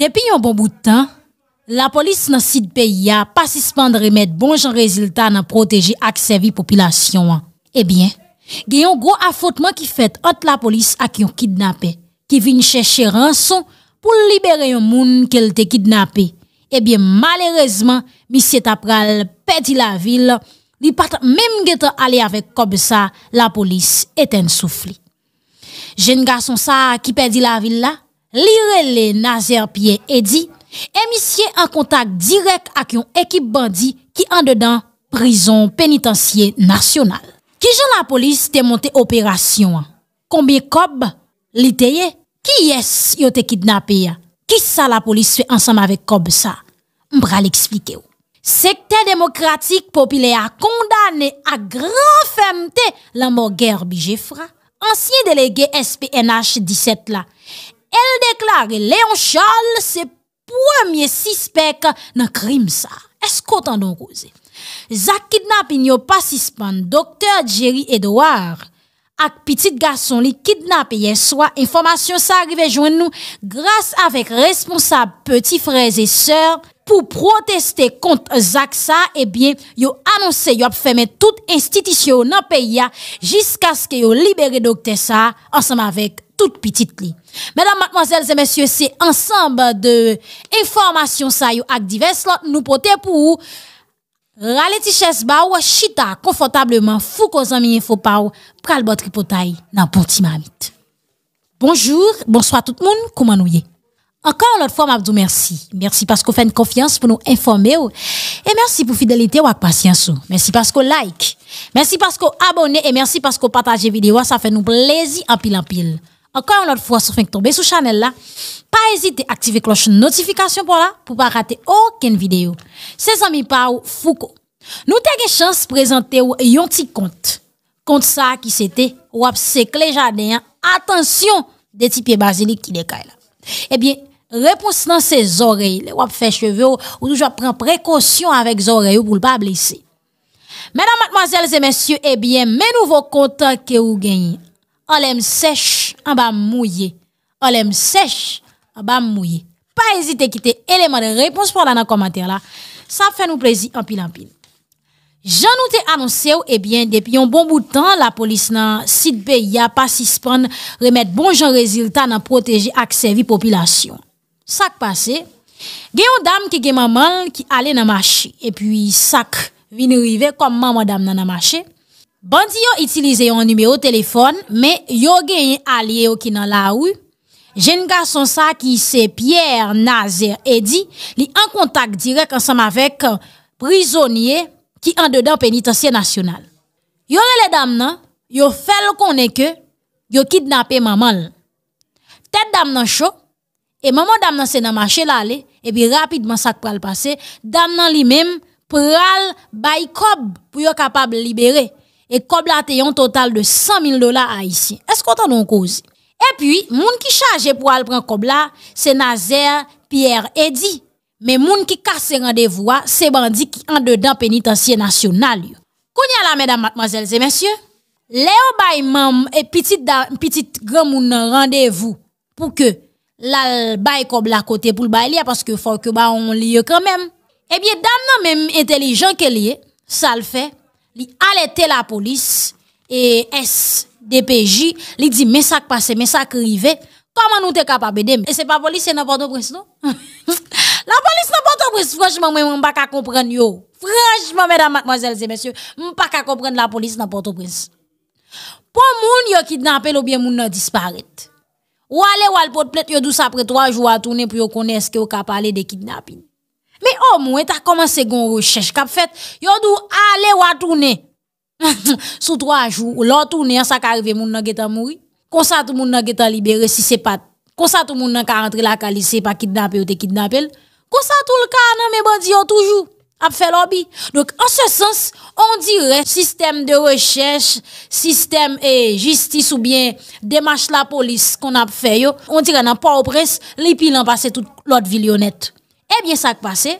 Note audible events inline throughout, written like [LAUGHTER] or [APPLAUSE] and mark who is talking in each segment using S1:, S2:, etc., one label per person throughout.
S1: Depi yon bon bout tan, la polis nan sit pe ya pasispan de remet bon jan rezultat nan proteje ak sevi populasyon an. Ebyen, eh gen yon gro afotman ki fet ot la polis ak yon kidnapè, ki vin chèche ranson pou libere yon moun kel te kidnapè. Ebyen, eh malerezman, misye tapral peti la vil, li pat mèm gete ale avek kob sa, la polis eten soufli. Gen gason sa ki peti la vil la? Lirele Nazer Pye Edi, emisye an kontak direk ak yon ekip bandi ki an dedan prison penitansye nasyonal. Ki jan la polis te monte operasyon an? Kombye Kob, li teye? Ki yes yo te kidnape ya? Ki sa la polis fe ansam avek Kob sa? Mbra li eksplike ou. Sekte demokratik popile a kondane a gran femte la mor ger bi jefra. Ansyen delege SPNH 17 la. El deklare Leon Charles se pwemye sispek nan krim sa. Eskotan don Roze. Zak kidnap in yo pasispan Dr. Jerry Edouard ak pitit gason li kidnap yen swa. Informasyon sa arrive jwen nou grase avek responsab petit frez e sèr pou proteste kont Zak sa. Ebyen eh yo annonse yo ap feme tout institisyon nan peya jiskas ke yo libere Dr. Sa ansam avek. toute petite Mesdames, mademoiselles et messieurs, c'est ensemble de informations ça yo ak diverses lot nous pote pour râler tichesse ba ou chita confortablement fou zami info pa ou pral bot nan Bonjour, bonsoir tout le monde, comment vous Encore l'autre fois, merci. Merci parce qu'on fait une confiance pour nous informer et merci pour fidélité ou patience Merci parce qu'on like. Merci parce qu'on abonne et merci parce qu'on partage vidéo, ça fait nous plaisir en pile en pile. Encore une autre fois, si vous tomber sur la là, pas hésiter à activer la cloche de notification pour là, pour pas rater aucune vidéo. C'est amis Pau Foucault. Nous avons chance de présenter un petit compte. Compte ça qui c'était, ou les jardin. Attention, des petits pieds basilic qui décaillent là. Eh bien, réponse dans ses oreilles, ou faire cheveux, ou toujours prendre précaution avec les oreilles pour ne pas blesser. Mesdames, mademoiselles et messieurs, eh bien, mes nouveaux comptes que vous gagnez Alem sech, ambam mouye. Alem sech, ambam mouye. Pa ezite kite eleman de repons pou anan komater la. Sa fe nou plezi anpil anpil. Jan nou te anonse ou ebyen depi yon bon boutan la polis nan sit beya pa sispan remet bon jan reziltan nan proteje aksevi popilasyon. Sak pase, geyon dam ki ge mamal ki ale nan mache. Epyi sak vine rive kom mamadam nan amache. Bandi yo itilize yo an numeo telefon, me yo genye alye yo ki nan la ou, jen gason sa ki se Pierre Nazer Eddy, li an kontak direk ansam avek prizonye ki an dedan penitansye nasyonal. Yo lele dam nan, yo fel konen ke, yo kidnapen mamal. Tet dam nan chok, e maman dam nan se nan mache lale, e bi rapidman sak pral pase, dam nan li mem pral baykob pou yo kapab libere. et Kobla un total de 100 000 dollars ici... Est-ce qu'on t'en a cause? Et puis, moun qui charge pour aller prendre Kobla, c'est Nazaire Pierre Eddy. Mais moun qui casse rendez-vous, ah, c'est bandit qui en dedans pénitencier national. Kounya la, mesdames, mademoiselles et messieurs, Léo bay mam et petite petite grand moun rendez-vous pour que l'al bay Kobla côté pour le bail parce que faut que ba on lieu quand même. Eh bien, dame nan même intelligent qu'elle est, ça le fait il alerté la police et SDPJ, lui dit mais ça qui passe, mais ça qui arrive, comment nous t'es capable d'aimer Et c'est pas la police, c'est n'importe quoi non [LAUGHS] la police n'importe quoi, franchement, moi, je ne pas comprendre Franchement, mesdames, mademoiselles et messieurs, je ne pas comprendre la police n'importe quoi. Pour moun vous kidnappé ou bien moun nan disparaître. Ou aller ou al pot y a deux après trois jours à tourner pour vous connaître ce que vous de kidnapping. Me o mwen ta komanse gon rechèche kap fèt, yon dou alè [LAUGHS] ou atounè, sou 3 jou, ou lò atounè, an sa ka arve moun nan getan mouri, konsa tout moun nan getan libere si se pat, konsa tout moun nan ka antre la kalise, se pa kidnapè ou te kidnapè, konsa tout l'karnan me bè bon, diyon toujou, ap fè lò bi. Donc, an se sens, on dirè, sistem de rechèche, sistem e jistis ou bien, demache la polis kon ap fè yo, on dirè nan pa ou pres, li pi lan pase tout lòt vilionèt. Ebyen eh sa kpase,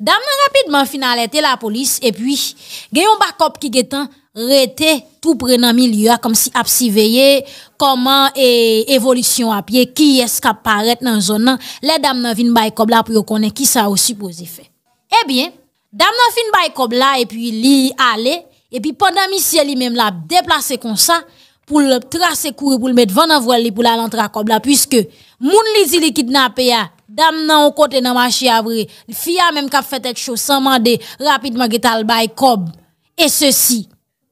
S1: dam nan rapidman fin alete la polis e pi geyon bakop ki getan rete tou pre nan mi lyo kom si ap si veye, koman e evolisyon ap ye, ki eska paret nan zon eh nan, le dam nan fin baye kob la pou yo konen ki sa osipozi fe. Ebyen, dam nan fin baye kob la e pi li ale, e pi pandan misye li mem la deplase kon sa pou le trase koure pou le met vana vole li pou la lantra kob la puisque moun li di li kidnape ya Dam nan ou kote nan manche avre. Fiya menm kap fet et chou san mande. Rapidman get al bay kob. E se si.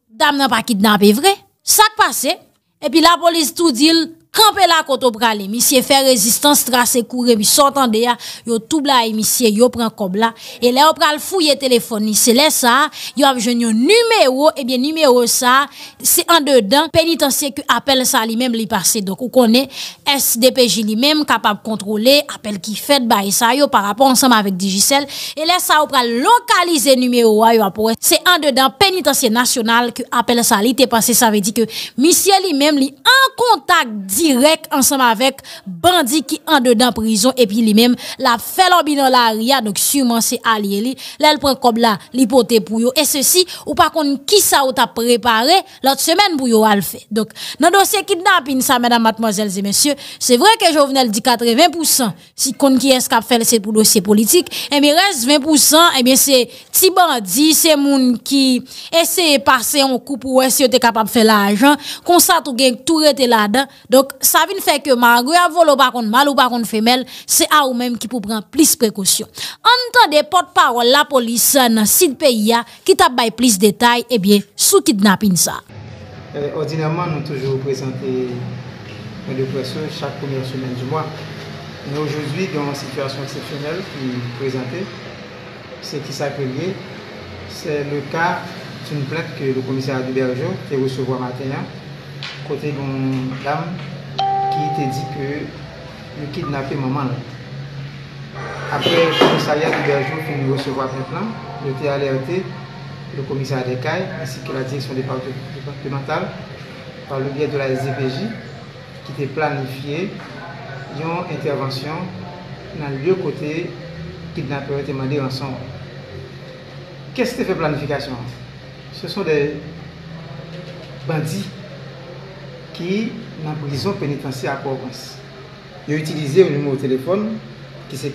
S1: Dam nan pa kit nan pe vre. Sak pase. E pi la polis tout dil. Kampè la kote ou pral emisye, fè rezistans, trase koure, mi sotande ya, yo toubla emisye, yo pran kobla, e le ou pral fouye telefoni, se le sa, yo avjen yo numero, e bien numero sa, se an de dan, penitansye ki apel sa li menm li pase, dok ou konè, SDPJ li menm kapab kontrole, apel ki fèd bayi sa, yo parapon ansanm avèk Digicel, e le sa ou pral lokalize numero a yo apowe, se an de dan, penitansye nasyonal ki apel sa li te pase, sa ve di ke misye li menm li an kontak di. direct ensemble avec bandit qui en dedans prison et puis lui-même la fait dans la donc sûrement c'est allié li là prend comme là l'hypothèse pour et ceci ou pas qu'on qui ça ou t'a préparé l'autre semaine pour yo le fait donc dans dossier kidnapping ça mesdames mademoiselles et messieurs c'est vrai que je Jovenel dit 80% si qu'on qui est fait c'est pour dossier politique et eh bien reste 20% et eh bien c'est petit bandit c'est moun qui essaie passer un coup pour essayer capable de faire l'argent comme ça tout gain tout là-dedans donc ça vient faire que malgré volo par contre mal ou par contre femelle, c'est à ou même qui pour prendre plus précaution. En des porte-parole la police dans site pays qui t'a plus de détails et eh bien sous kidnapping ça.
S2: Euh, ordinairement, nous toujours présenter une dépression chaque première semaine du mois. Mais aujourd'hui, dans une situation exceptionnelle qui est ce qui s'appelait, c'est le cas d'une plainte que le commissaire de berger qui recevoir matin, hein, côté d'une dame qui était dit que le kidnappé maman là. Après, le commissariat de Bergeau finit nous recevoir un plan. Je t'ai alerté le commissaire de CAI ainsi que la direction départementale par le biais de la SDPJ qui était planifié une intervention dans le lieu côté kidnappé et demandé ensemble. Qu'est-ce que fait planification Ce sont des bandits ki nan prizon penitansi a Provence. Yo utilize ou numou ou telefon ki se 41-03-5031.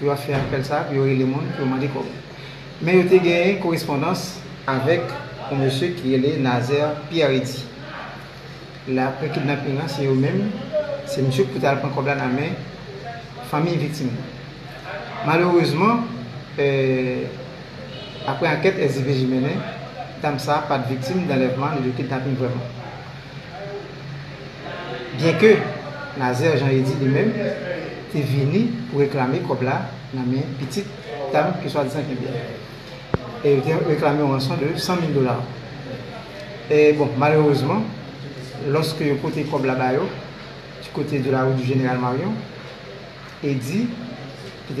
S2: Yo afe ankel sa, yo yi le moun, yo man di kou. Men yo te genye korespondans avek ou monsye ki yele Nazer Piyaridi. La prekid nan prekid nan se yo men, se monsye kou ta alpon kou blan ame fami yi vitim. Malourezman, euh, apre anket e zi vejimene, dame ça, pas de victime d'enlèvement ni de kidnapping vraiment. Bien que Nazaire Jean-Edi lui-même es venu pour réclamer Kobla, la petit petite dame qui soit de 5 000 et il a réclamé un rançon de 100 000 dollars. Et bon, malheureusement, lorsque tu a côté Kobla Bayo, du côté de la rue du général Marion, il dit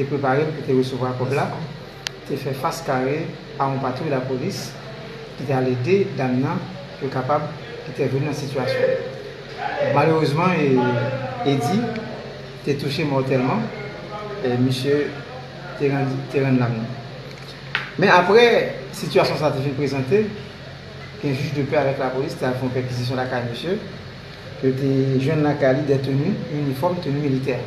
S2: préparé pour recevoir Kobla, es fait face carré à mon patrouille de la police qui t'a aidé d'amener le capable qui était venu dans la situation. Malheureusement, Eddie t'est touché mortellement et monsieur t'est rendu la Mais après, situation stratégique présentée, qu'un juge de paix avec la police a fait une perquisition de la carte, monsieur, que des jeunes la caille des tenues, uniformes, tenus militaires.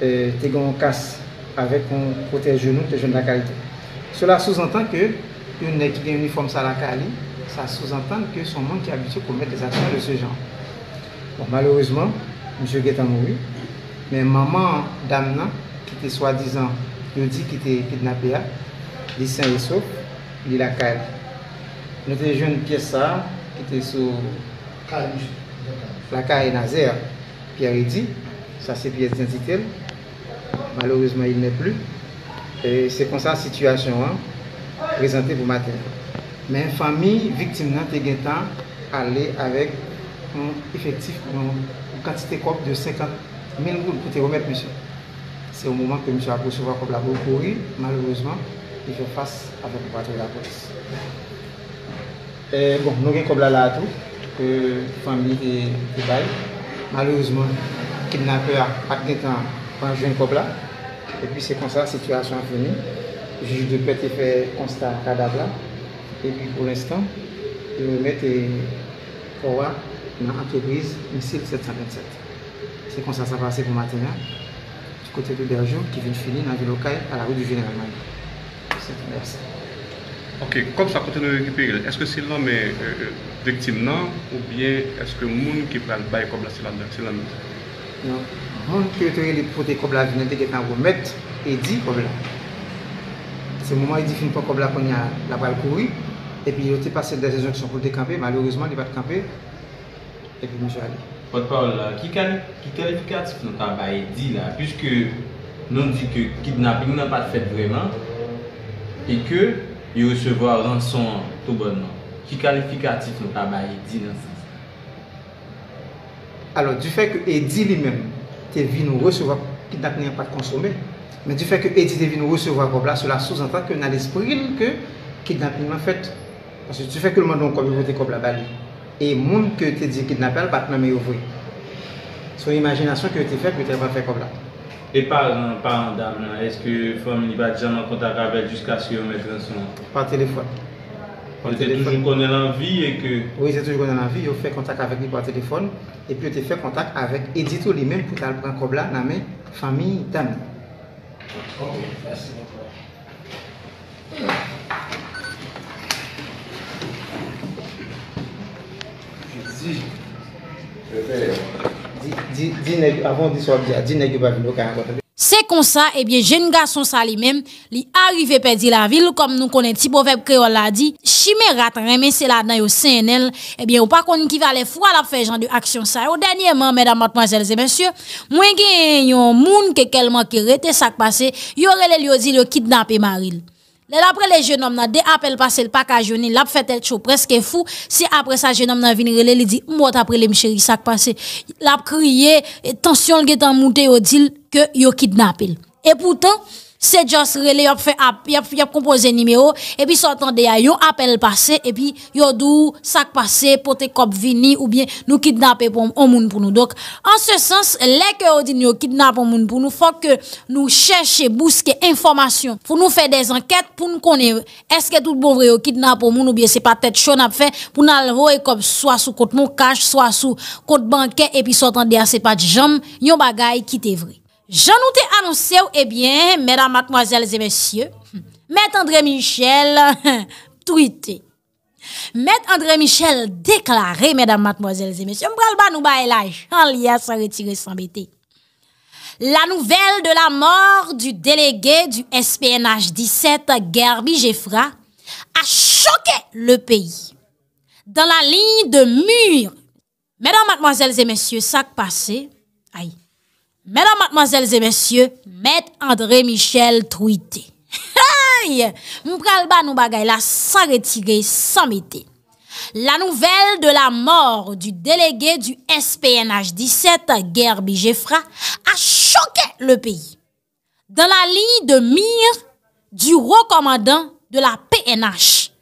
S2: T'es en casse avec un protège-genou de jeunes de la qualité. Cela sous-entend que yon net gen uniform sa laka li, sa souzantan ke son man ki abisyo komette desa tanj de se jan. Bon, malourezman, mjou getan moui, men maman dam nan, ki te swadizan, yon di ki te pidnape ya, li sen yosok, li laka el. Noten joun piye sa, ki te sou laka el nazer, piye re di, sa se piye tenzitel, malourezman il ne plu, se konsan situasyon an, prezante vou maten. Men fami, viktim nan te gen tan, ale avek efektif, ou kantite kop de 50.000 goul pou te remet monsen. Se ou mouman ke monsen aposyevwa kop la vou kouri, malourezman, i fè fass apok patre la polis. Bon, nou gen kop la la atou, ke fami e baye. Malourezman, kinapè ak gen tan, panjwen kop la, e pi se konser la situasyon an veni, Jouj de pe te fe konsta kada bla. E pi pou l'instant, yo me mette pou wa nan anterbise msil 727. Se kon sa sa pa se pou matenan, di kote de derjou ki vin chini nan di lokaye a la wou di genelman. Se te mersi.
S3: Ok, kope sa kote nou rekupi, eske silan me dektim nan ou bien eske moun ki pal baye kobla silan dek? Silan moun?
S2: Non, kote li pou dekobla di nete genan wou mette e di kobla. Se mouman e di finpon kob la konye la bal kouwi, epi yo te pase dè zè zyon ki chan pou de kampe, malourezman li va de kampe, epi nou jò alè. Potpòl la, ki kalifikatif nou tabay e di la? Piske nou di ke kidnap ni nan pa te fet vreman, e ke yo recevo a ranson tou bon nan. Ki
S3: kalifikatif nou tabay e di nan se se?
S2: Alò, di fè ke e di li menm, te vin nou recevo a kidnap ni nan pa te konsome, Mè di fè kè Edi devin wè se wè kòbla sou la souz anta kè nan l'espril kè kidnap ni man fèt. Pansè di fè kè l'man nou kòbi wè te kòbla bè li. E moun kè te di kidnapè al, bat nan mè yow wè. Sou imagina son kè yo te fè kè yo te wè fè kòbla. E pa an dam nan, eskè fòm ni wè di jan an kontak avè jusqu'a si yo mè fè an son? Par telefon. Par telefon. Yo fè kontak avè ki yo fè kontak avè ki yo fè kontak avè ki yo fè kontak avè ki yo fè kontak avè ki yo fè kontak avè ki yo fè kontak avè ki yo fè Di neg, avon di swab di, di neg yo bavilo
S1: Se kon sa, ebyen eh jen nga son sa li mem, li arive pedi la vil, kom nou konen ti boveb kreol la di, shime rat reme se la dan yo sen enel, ebyen ou pa konen ki ve ale fwa la fe jan de aksyon sa. Ou denye man, mèdamat manjèlze, mèsyò, mwen gen yon moun ke kelman ki rete sakpase, yore le liyo zil yo kidnap e maril. Lè l apre lè jenom nan, de apel pase l pakaj yoni, l ap fè tel chou preske fou, si apre sa jenom nan vinre lè, lè li di, mwot apre lè mchèri sak pase, l ap kriye, tensyon l ge tan mwote yo dil, ke yo kidnapil. E poutan, Se jos rele yop fè ap, yop yop kompoze nime yo, e pi sotan de ya yon apel pase, e pi yon dou sak pase, pote kop vini, ou bien nou kidnap e pou moun pou nou. Dok, an se sens, leke ou din yon kidnap pou moun pou nou, fòk ke nou chèche, bouske, informasyon, pou nou fè dez anket pou nou konen. Eske tout bon vre yo kidnap pou moun, ou bien se patet chon ap fè, pou nan alvo e kop swa sou kont moun kaj, swa sou kont bankè, e pi sotan de ya se pat jam, yon bagay ki te vre. jean nous t'ai annoncé, eh bien, mesdames, mademoiselles et messieurs, [LAUGHS] Maître André Michel [LAUGHS] tweeté. Maître André Michel déclaré, mesdames, mademoiselles et messieurs, nous la sans retirer sans bêter. La nouvelle de la mort du délégué du SPNH 17, Gerbi Jeffra, a choqué le pays. Dans la ligne de mur, mesdames, mademoiselles et messieurs, ça passé, Mesdames, mademoiselles et messieurs, Maître André Michel Truité. Hey! M'pral ba nou la sans retirer, sans mettre. La nouvelle de la mort du délégué du SPNH 17, Gerbi Geffra, a choqué le pays. Dans la ligne de mire du recommandant de la PNH,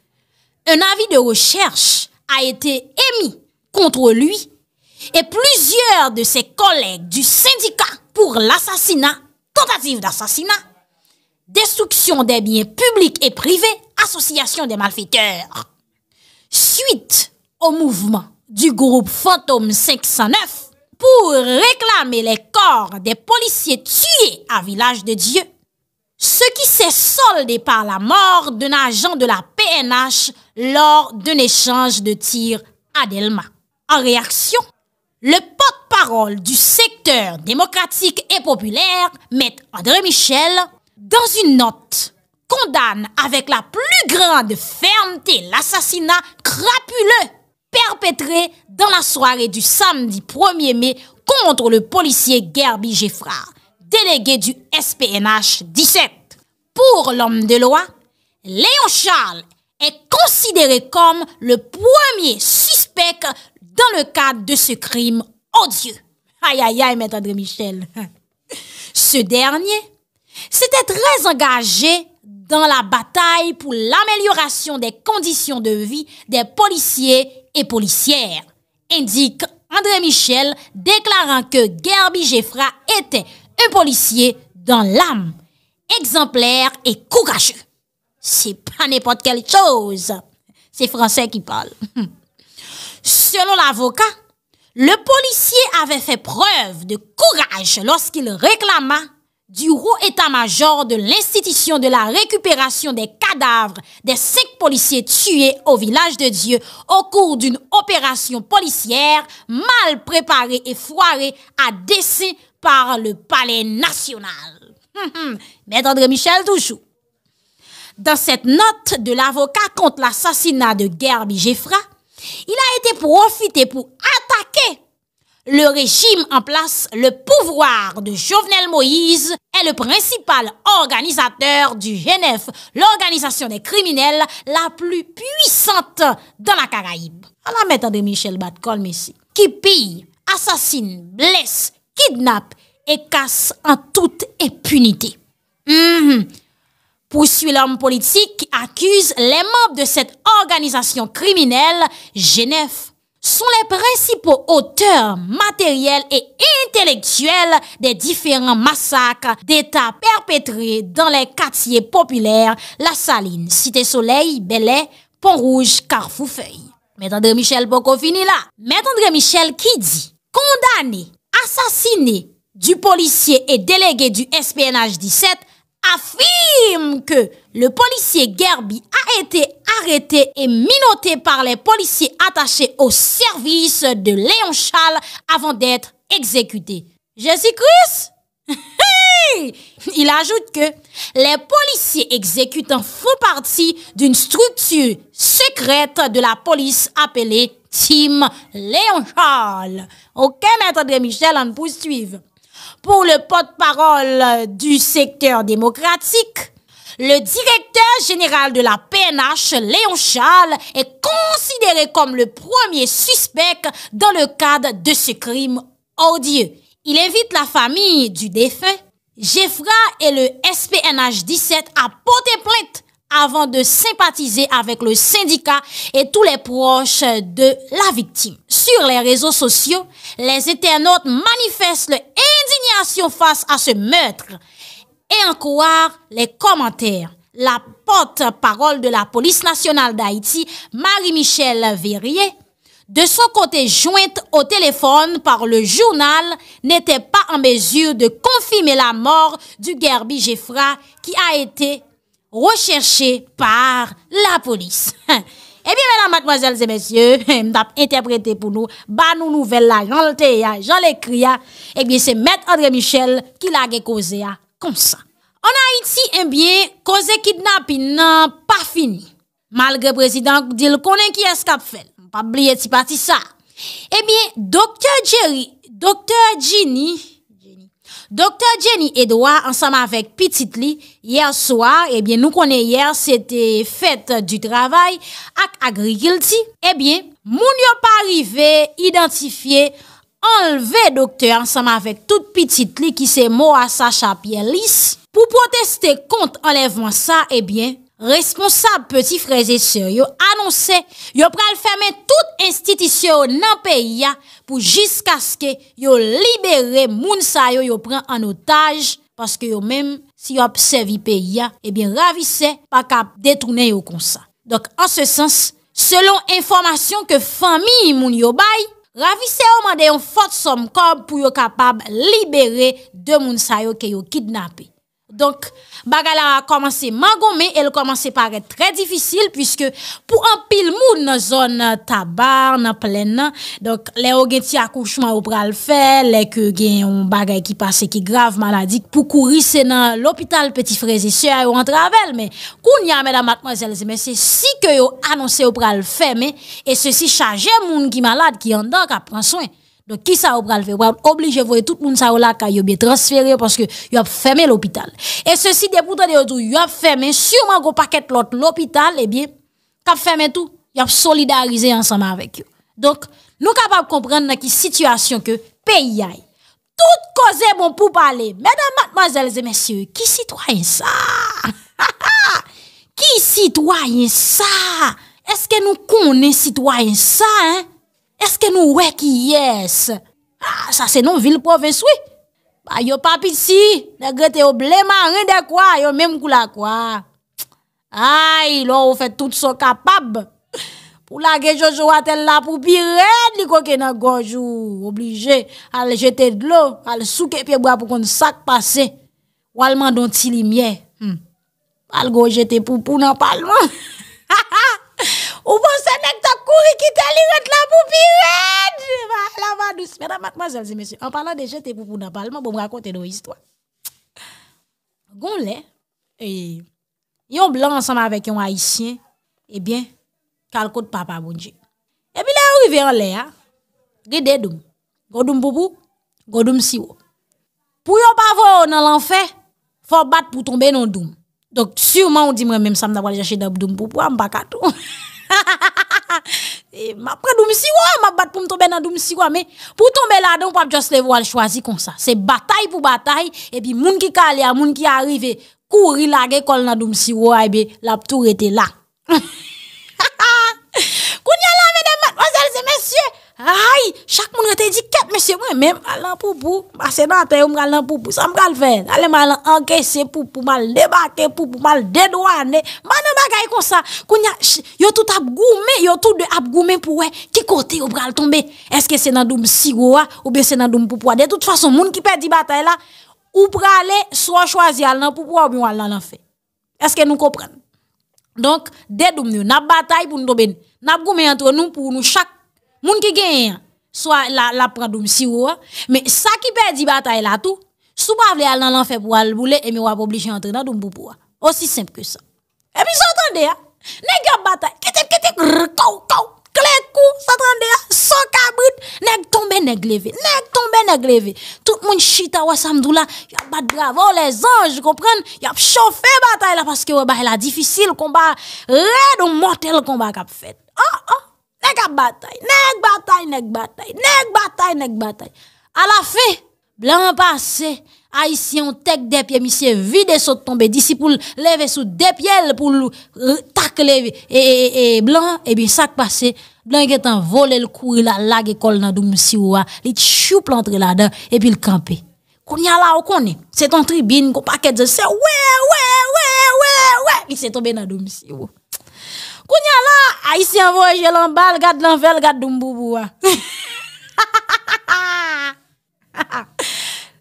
S1: un avis de recherche a été émis contre lui et plusieurs de ses collègues du syndicat pour l'assassinat, tentative d'assassinat, destruction des biens publics et privés, association des malfaiteurs. Suite au mouvement du groupe Fantôme 509 pour réclamer les corps des policiers tués à Village de Dieu, ce qui s'est soldé par la mort d'un agent de la PNH lors d'un échange de tirs à Delma. En réaction, le porte-parole du secteur démocratique et populaire, Maître André Michel, dans une note, condamne avec la plus grande fermeté l'assassinat crapuleux perpétré dans la soirée du samedi 1er mai contre le policier Gerby Geffra, délégué du SPNH 17. Pour l'homme de loi, Léon Charles est considéré comme le premier suspect dans le cadre de ce crime odieux. Aïe, aïe, aïe, maître André Michel. [LAUGHS] Ce dernier s'était très engagé dans la bataille pour l'amélioration des conditions de vie des policiers et policières, indique André Michel, déclarant que Gerby Geffra était un policier dans l'âme, exemplaire et courageux. C'est pas n'importe quelle chose. C'est français qui parle. [LAUGHS] Selon l'avocat, le policier avait fait preuve de courage lorsqu'il réclama du haut état-major de l'institution de la récupération des cadavres des cinq policiers tués au village de Dieu au cours d'une opération policière mal préparée et foirée à décès par le palais national. Hum, hum. Maître André Michel toujours. Dans cette note de l'avocat contre l'assassinat de Gerby Geffra, il a été profité pour attaquer le régime en place, le pouvoir de Jovenel Moïse est le principal organisateur du GNF, l'organisation des criminels la plus puissante dans la Caraïbe. On la mettant de Michel Batcol, Messi, qui pille, assassine, blesse, kidnappe et casse en toute impunité. Mhm poursuit l'homme politique qui accuse les membres de cette organisation criminelle Genève sont les principaux auteurs matériels et intellectuels des différents massacres d'État perpétrés dans les quartiers populaires La Saline, Cité Soleil, Belay, Pont-Rouge, Carrefour-Feuille. Mais André Michel Boko fini là. Mais André Michel qui dit condamné, assassiné du policier et délégué du SPNH 17 affirme que le policier Gerby a été arrêté et minoté par les policiers attachés au service de Léon Charles avant d'être exécuté. Jésus-Christ [LAUGHS] Il ajoute que les policiers exécutants font partie d'une structure secrète de la police appelée Team Léon Charles. Ok, maître de Michel, on poursuive pour le porte-parole du secteur démocratique. Le directeur général de la PNH, Léon Charles, est considéré comme le premier suspect dans le cadre de ce crime odieux. Il invite la famille du défunt, Jeffra et le SPNH 17 à porter plainte avant de sympathiser avec le syndicat et tous les proches de la victime. Sur les réseaux sociaux, les internautes manifestent le face à ce meurtre et en croire les commentaires. La porte-parole de la police nationale d'Haïti, Marie-Michel Verrier, de son côté jointe au téléphone par le journal, n'était pas en mesure de confirmer la mort du Gerbi Geffra qui a été recherché par la police. [LAUGHS] E bie menan matmozèl zè mèsyè, m tap interpretè pou nou, ba nou nouvel la, jan lte ya, jan lè kri ya, e bie se mèd André Michel ki lage koze ya, kon sa. On a iti en eh bie, koze kidnapin nan pa fini, malge prezident dil konen ki eskap fèl, m pa blye ti pati sa. E eh bie, doktèr Jerry, doktèr Ginny... Dokter Jenny Edouard ansame avèk Piti Tli, yèr soar, nou konè yèr, sète fèt du travay ak agri-guilti. Ebyen, moun yon pa rive, identifiye, anlve doktè ansame avèk tout Piti Tli ki se mò a sa chapyè lis, pou proteste kont anlèvman sa, ebyen, responsab petit freze se yo annonse yo pral fermen tout institisyon nan peyi ya pou jiska ske yo libere moun sayo yo pran an otaj paske yo menm si yo apsevi peyi ya, ebyen eh ravise pa kap detounen yo konsa. Donk an se sens, selon informasyon ke fami yi moun yo bay, ravise yo mande yon fote som kob pou yo kapab libere de moun sayo ke yo kidnapi. Donk Bagay la a komanse man gome, el komanse pare trè difisil, pwiske pou an pil moun nan zon tabar, nan plen nan, lè o gen ti akouchman ou pral fè, lè ke gen yon bagay ki pase ki grav maladi pou kourise nan l'opital Petit Frézé. Se a yo antravel, mè, koun ya mè da matman zèl zè, mè, se si ke yo anonsè ou pral fè, mè, e se si chaje moun ki malade ki yon dòr a pran soyn. Donc, qui ça va faire? Vous obligé voir tout le monde ça là, car hein, bien transféré parce que vous fermé l'hôpital. Et ceci, des boutons de vous avez fermé, sûrement qu'on paquet l'autre, l'hôpital, eh bien, vous fermé tout, vous a solidarisé ensemble avec eux. Donc, nous capables de comprendre dans quelle situation que pays a. Tout cause bon pour parler. Mesdames, mademoiselles et messieurs, qui citoyen ça? [LAUGHS] qui citoyen ça? Est-ce que nous connaissons citoyen ça, hein? Eske nou weki yes? Sa se nou vil pove swi? Ba yo papi si, negre te obleman rinde kwa, yo menm kou la kwa. Ay, lo ou fe tout so kapab. Pou la gejo jo atel la, pou pi red li koke nan gojou. Oblije, al jete dlo, al souke pi e bra pou kon sak pase. Walman don ti li mye. Hmm. Al gojete pou pou nan palman. [LAUGHS] Ou bon se negre, courir quitter l'irette là pour hein. La va douce. Mesdames, mademoiselles et messieurs, en parlant de jeter pour dans le parlement, bon, me raconter nos histoires. Gonlè, et yon blanc ensemble avec un haïtien, eh bien, calcot papa bon Dieu. Eh et puis là, arrivé en l'air, gede hein. doum, godoum boubou, godoum siwo. Pour yon pas voir dans l'enfer, faut battre pour tomber dans doum. Donc, sûrement, on dit moi-même, ça m'a d'avoir chercher dans doum boubou, Ha! Hein, [LAUGHS] et eh, m'a prend doum m'a bat pour me tomber dans doum mais pour tomber là dedans pas juste le voir choisi comme ça c'est bataille pour bataille et puis moun qui calé à moun qui arrivé courir la kol dans doum siwa et bien la tour était là [LAUGHS] Kounya la mesdames mademoiselles et messieurs Aïe, chaque monde a dit quatre monsieur moi même allant pour pour sénateur me allant pour pou, ça me gal faire aller mal encaisser pour pour mal débarquer pour pour mal dédouaner manan bah, bagay comme ça y yo tout a goumé yo tout de a goumé pour qui côté on va tomber est-ce que c'est dans doum siroa ah, ou bien c'est dans doum pour de toute façon monde qui perd bataille là ou aller? soit choisir allant pour ou bien allant fait. est-ce que nous comprenons donc dès doum nous n'a bataille pour nous tomber n'a goumé entre nous pour nous chaque moun ki gen, soit la, la prend doum siro, mais ça qui perd bataille là tout, sou pa vle al nan l'enfer pour aller bouler, et me wap obligé entrer dans doum bouboua. Aussi simple que ça. Et puis, s'entendez, hein? Nèg bataille, kete kete, kou, kou, clé kou, s'entendez, hein? Son cabrit, nèg tombe, nèg levé, nèg tombe, nèg levé. Tout le monde chita wa samdou là, y'a bat bravo, oh, les anges, comprendre, comprennent? Y'a chauffé bataille là parce que ou bah, la difficile combat, red ou mortel combat qu'a fait. Ah, ah nèg bataille, nèg bataille, nèg bataille, nèg bataille, nèg bataille. À la fin, blanc passé, haïtien tek des pieds monsieur vide saute tomber d'ici pour lever sous des pieds pour euh, tacler et, et, blanc et eh bien ça passé blanc est en voler le courir la lague école dans doum oua. Ah. il chou planter là-dedans et puis il camper qu'on y a là on connaît c'est ton tribune qu'on paquet de c'est ouais ouais ouais ouais ouais il s'est tombé dans doum oua. Oh. qu'on y a là Haïtien voyage l'embal, garde l'envel, garde regarde Li [LAUGHS]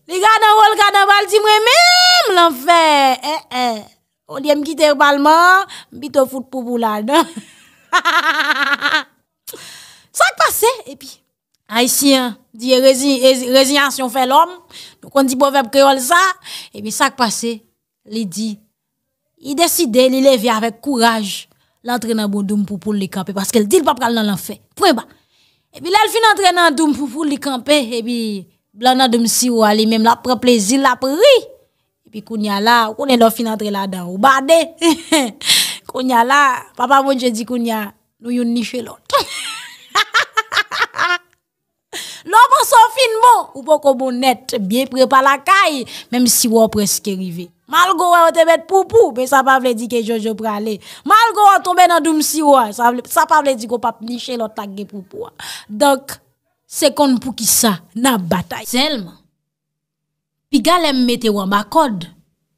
S1: Les gars, vol, gade di moi-même l'enfer. Eh, eh. mkite mbito fout pou et epi. Haïtien, di l'homme. fè on dit, créole ça et ça ça passe, lui dit il décide, il levait avec courage l'entraîne dans bon doum pour pour les camper parce qu'elle dit le papa dans l'enfer. Point bas. Et puis là elle finit entrer dans doum pour pour les camper et puis blanc doum si ou aller même la prend plaisir la pri. Et puis kounya là, on est là fin entrer là-dedans ou badé. kounya [LAUGHS] là, papa bon Dieu dit kounya nous yon ni fait l'autre. [LAUGHS] L'homme son fin bon, ou pas bon net, bien préparé la caille, même si ou presque arrivé. Malgo an te met poupou, pe sa pa vle di ke Jojo prale. Malgo an tombe nan doum siwa, sa pa vle di ko pap nishen lo tagge poupou. Dok, se kon pou ki sa nan batay. Selman, pi galem mete waman kod,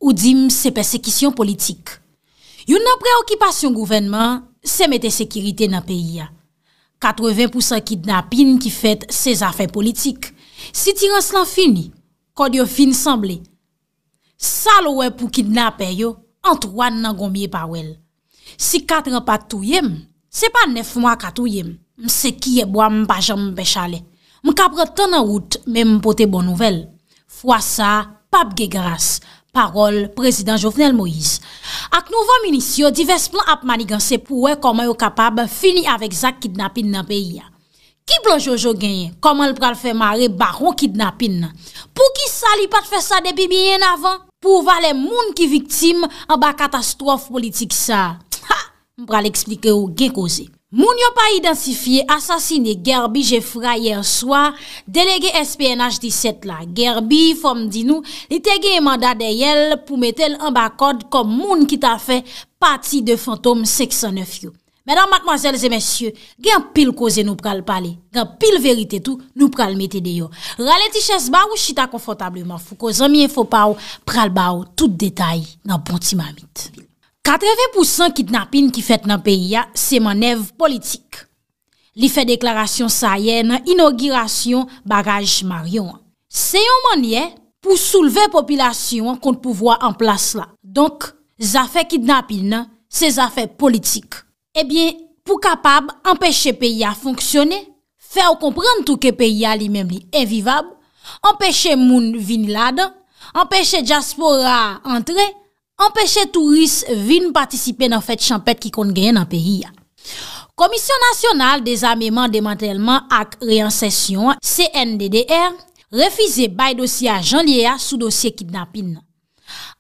S1: ou dim se persekisyon politik. Yon nan preokipasyon gouvenman, se mete sekirite nan peyi ya. Katreven pousan kidnapin ki fet se zafen politik. Si tirans lan fini, kod yo fin sanbley. Sa louè pou kidnapè yo, entouan nan gombye pa ouèl. Si katre pat touyèm, se pa nef mwa katouyèm, mse kiye bwa mbajan mbechale. Mkabre ton an wout, men mpote bon nouvel. Fwa sa, pap Ghegras, parol, prezident Jovenel Moïse. Ak nouvan minisyon, divers plan ap manigan se pou wè koman yo kapab fini avèk zak kidnapin nan peyi ya. Ki plo Jojo genye, koman l pral fè mare baron kidnapin nan? Pou ki sa li pat fè sa debi biyen avan? pou valen moun ki viktim an ba katastrof politik sa. Ha! Mbra li eksplike ou gen koze. Moun yo pa identifiye asasini Gerbi Jefra yerswa, delege SPNH 17 la. Gerbi, fom di nou, li tege e manda de yel pou metel an ba kod kom moun ki ta fe pati de fantom 609 yon. Medan matmazelze mensyo, gen pil koze nou pral pale, gen pil verite tou nou pral mete deyo. Rale tiches ba ou chita konfotableman, fou ko zan miye fopaw pral ba ou tout detay nan bonti mamit. 80% kidnapin ki fèt nan peyi ya, se man ev politik. Li fè deklarasyon sa ye nan inaugirasyon bagaj maryon. Se yon man ye, pou souleve populasyon kont pouvoa an plas la. Donk, zafè kidnapin nan, se zafè politik. Ebyen, eh pou kapab empèche peyi a fonksyonè, fè ou komprenn tou ke peyi a li mem li evivab, empèche moun vin lad, empèche diaspora antre, empèche touris vin patisipe nan fèt champèt ki kon gen nan peyi a. Komisyon nasyonal desameman demantèlman ak reyansesyon CNDDR refize bay dosye a jan liye a sou dosye kidnapin.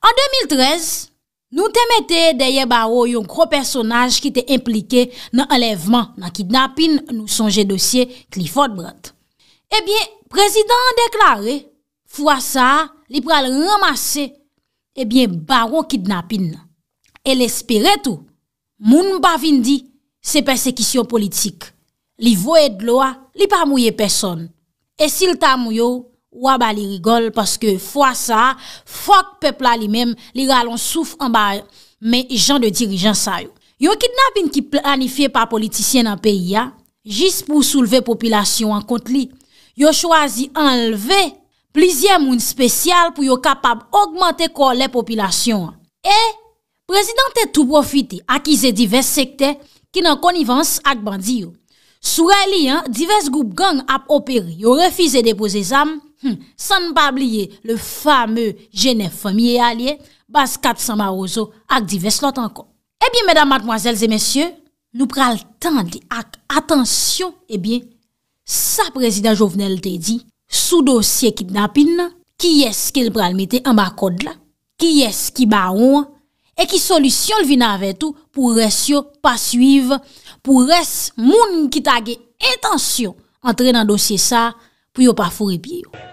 S1: An 2013, Nou temete deye baro yon kro personaj ki te implike nan alevman, nan kidnapin nou sonje dosye klifot bret. Ebyen, eh prezident deklare, fwa sa li pral ramase, ebyen eh baro kidnapin. E l espire tou, moun mba vindi se persekisyon politik. Li voye dloa, li pa mouye peson. E sil ta mouyo ou. Waba li rigol paske fwa sa, fwak pepla li mem, li galon souf anba, me jan de dirijan sa yo. Yo kidnabin ki planifiye pa politisyen an peyi ya, jis pou souleve populasyon an kont li. Yo chwazi anleve plizye moun spesyal pou yo kapab augmante kor le populasyon an. E, prezidenten tou profite akize diverse sekte ki nan konivans ak bandi yo. Soure li, diverse goup gang ap operi, yo refize depoze zam. Hmm, san pa bliye le fame genè fèmiye yalye, bas kat eh eh sa ma ozo ak di ves lot anko. Ebyen, mèdam, matmoazèl, zè mèsyè, nou pral tendi ak atensyon, ebyen, sa prezident jovenel te di, sou dosye kidnapin nan, ki yès ke l pral mite amba kod la, ki yès ki ba ou, e ki solisyon l vina avè tou pou res yo pa suyv, pou res moun ki tagè etensyon entre nan dosye sa, pour ne pas fourrer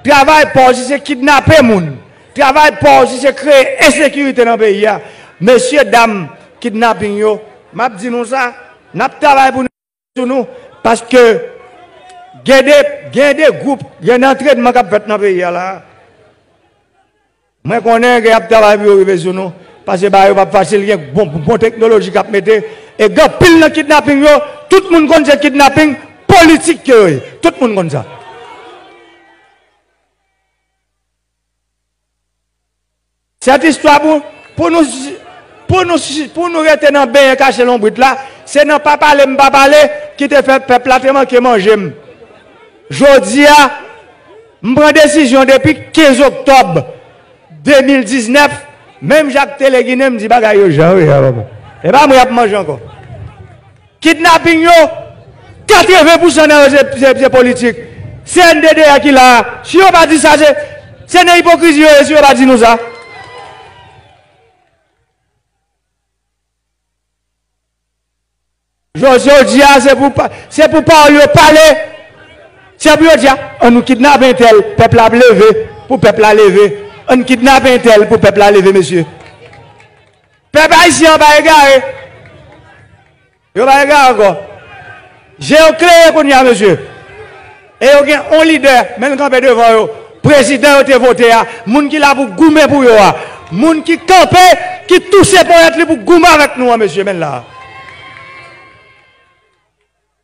S3: Le Travail pour c'est kidnapper moun. Travail pour c'est créer insécurité dans le pays. Monsieur, dames, kidnapping yo, m'a dit nous ça, n'a travail pour nous, parce que, il y a des groupes, il y a un entraînement qui a fait dans le pays je connais qui pas travaillé pour nous, parce que c'est bah, pas facile, il y a une bonne technologie qui a mettre. Et quand pile dans le kidnapping, tout le monde connaît le kidnapping politique. Tout le monde connaît ça. Set istwa bon, pou, pou nou rete nan beye kache lom bout la, se nan papale m papale, ki te fe plateman ki manje m. Jodi a, m pren desisyon depi 15 oktob, 2019, menm jak tele gine m di bagay yo janwe yara m. E ba m wap manje anko. Kidnapin yo, katye ve pou sene se politik. Sen dede ya ki la a. Se yo pa di sa, se ne hipokrizi yo, se yo pa di nou sa. Je ou diya, se pou pa ou yo pale, se pou yo diya, an nou kidnab entel, peple ap leve, pou peple aleve, an nou kidnab entel, pou peple aleve, mesye. Pepe a isi, yo ba e gare, yo ba e gare kon, je ou kreye kon ya, mesye. E yo gen, on lider, men kanpe devan yo, prezident ete vote ya, moun ki la pou gume pou yo a, moun ki kanpe, ki tou se pou ete li pou gume avet nou a, mesye, men la a.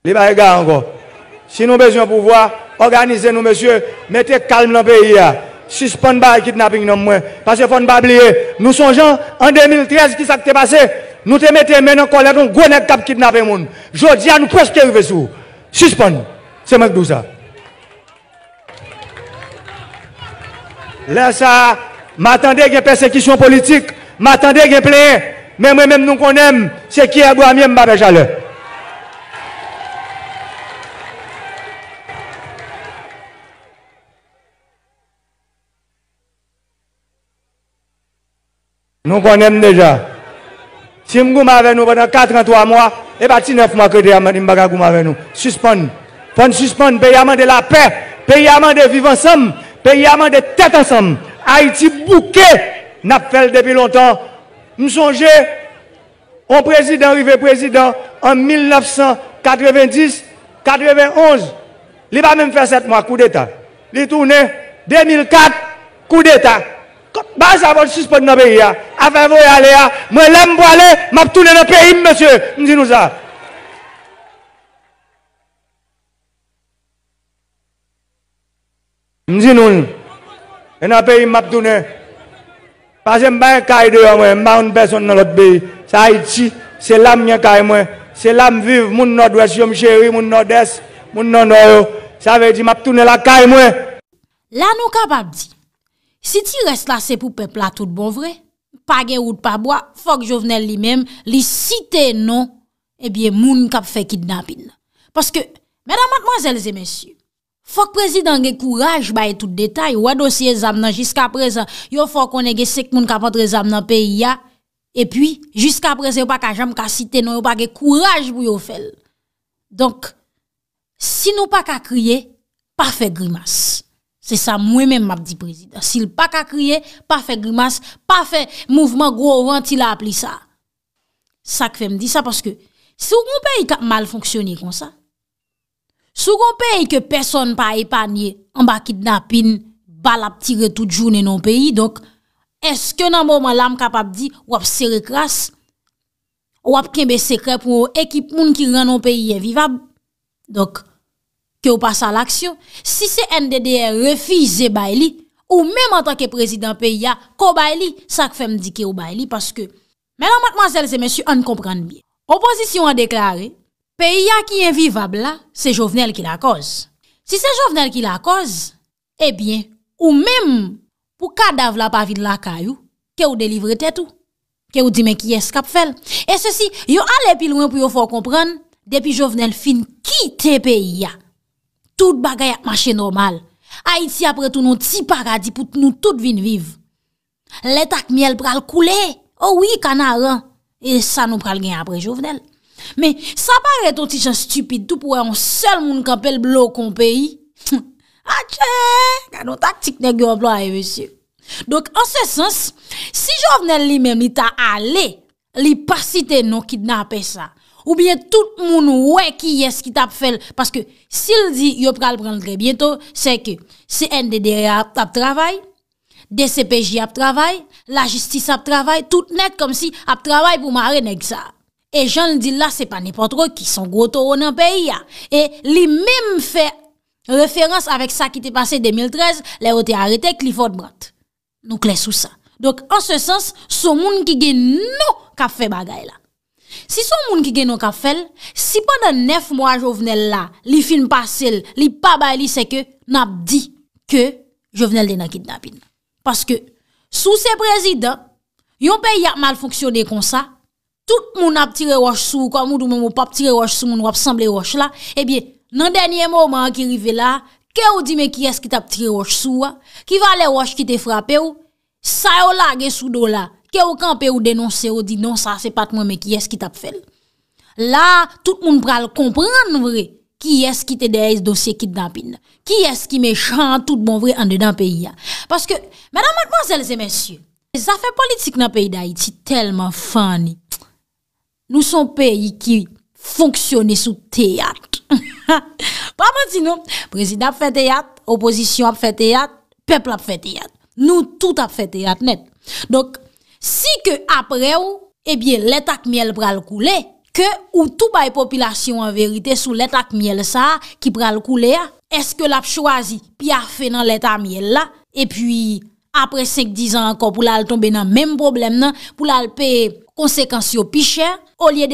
S3: Les gars encore. Si nous avons besoin de pouvoir, organisez-nous, messieurs, Mettez calme dans le pays. Suspendez le kidnapping non moi. Parce qu'il ne faut pas oublier. Nous gens, en 2013 qui s'est passé. Nous te mettons maintenant en colère, nous gros nèg cap kidnapper monde. à nous presque arrivé sous. suspendez, C'est moi qui dis ça. Là ça, m'attendais à une persécutions persécution politique, m'attendais à une Mais moi-même nous connaissons, c'est qui est pas Babé Chaleur. Nous connaissons déjà. Si nous sommes avec nous pendant 4 ans, 3 mois, et pas 9 mois que nous avec nous. Suspendre. Suspend. nous suspendre, pays de la paix, pays de vivre ensemble, pays amende de tête ensemble. Haïti bouquet, n'a fait depuis longtemps. Nous songeons, un président, arrivé président, en 1990, 91, il va même faire 7 mois coup d'État. Il tourne 2004, coup d'État. Bas avot sispot nou peyi ya. Afen vou yale ya. Mwen lem pou ale, map toune nou peyi mwen se. Mzi nou sa. Mzi nou. E nou peyi map toune. Pase mwen kaide yo mwen, mwen moun peson nou lot peyi. Sa iti, se lam nyen kaim mwen. Se lam viv, moun nou dwe si yon mwen sheri, moun nou des, moun nou nou. Sa vey di map toune la kaim mwen.
S1: La nou kapab di. Si ti res la se pou pepla tout bon vre, pa gen wout pa bwa, fok jo vnen li mem, li site non, ebyen eh moun kap fe kidnapin. Paske, mèdamakman zèl zè mèsyou, fok prezidant ge kouraj baye tout detay, wè dosye zam nan jiska prez, yo fok onege se k moun kapotre zam nan pe ya, e pwi, jiska prez yo pa ka jam ka site non, yo pa ge kouraj bou yo fel. Donk, si nou pa ka kriye, pa fe grimas. Se sa mwen men map di prezident. Sil pa ka kriye, pa fe glimas, pa fe mouvment gwo ouant, il a ap li sa. Sak fe mdi sa, paske sou kon pe yi ka mal fonksyonye kon sa. Sou kon pe yi ke person pa epanye, anba kidnapin, bal ap tire tout jounen nou peyi, donk, eske nan mouman lam kap ap di, wap sere kras, wap kenbe sekre pou ekip moun ki ren nou peyi evivab, donk. Kè ou passa l'aksyon, si se NDDR refize bay li, ou mèm an tanke prezident peyi ya, ko bay li, sa k fèm di kè ou bay li, paske mè la matmazèl zè mèsyou an kompran bi. Oposisyon an deklarè, peyi ya ki yon vivab la, se jovenel ki la koz. Si se jovenel ki la koz, ebyen, ou mèm pou kadav la pavid la kayou, kè ou de livretè tou, kè ou di men ki eskap fèl. E se si, yo ale pilouen pou yo fò kompran, depi jovenel fin ki te peyi ya. Tout bagay ak mache normal. Haiti apre tou nou ti paradis pou nou tout vin viv. Letak miel pral koule. Oh Ouwi kanaran. E sa nou pral gen apre jovenel. Me, sa pare ton ti jan stupide tou pouwe yon sel moun kapel blokon peyi. [LAUGHS] Ache, kanon tak tikne gyo blok ay ve sye. Donk an se sens, si jovenel li men li ta ale, li pasite nou kidnapè sa. Ou bien tout moun wè ki yè skit ap fèl. Paske si l di yo pral prendre bientò, se ke CNDD ap travay, DCPJ ap travay, la justice ap travay, tout net kom si ap travay pou ma renek sa. E jan l di la se pa nipotro ki son groto ou nan peyi ya. E li mèm fè referans avèk sa ki te pase 2013, lè o te arete klifot brant. Nou kles ou sa. Donk an se sens, sou moun ki gen nou kap fè bagay la. Si son moun ki genon ka fel, si pandan nef mwa jovenel la, li film pa sel, li pa bay li seke, nap di ke jovenel dena kidnapin. Paske sou se prezident, yon pe yak mal foksyone kon sa, tout moun ap tire wosh sou, kwa moun doun moun pa tire wosh sou moun wap semble wosh la, e eh biye nan denye moman ki rive la, ke ou di me ki es ki tap tire wosh sou, ki va le wosh ki te frape ou, sa yo la ge sou do la. ke ou kan pe ou denonser ou di, non sa se pat mwen me ki es ki tap fel. La, tout moun pral kompran vre, ki es ki te dey se dosye ki tap in. Ki es ki me chan, tout moun vre an dey dan peyi ya. Paske, mèdam mèdman zèl zè mèsyou, zafè politik nan peyi da iti, telman fani. Nou son peyi ki, fonksyonè sou teyat. Pa mwen ti nou, prezid ap fè teyat, oposisyon ap fè teyat, pepl ap fè teyat. Nou tout ap fè teyat net. Dok, Si ke apre ou, ebyen letak miel pral koule, ke ou tou baye popilasyon an verite sou letak miel sa ki pral koule ya, eske lap chwazi pi afe nan letak miel la, e pi apre 5-10 an anko pou lal tombe nan menm problem nan, pou lal pe konsekansyo pi chen, ou liye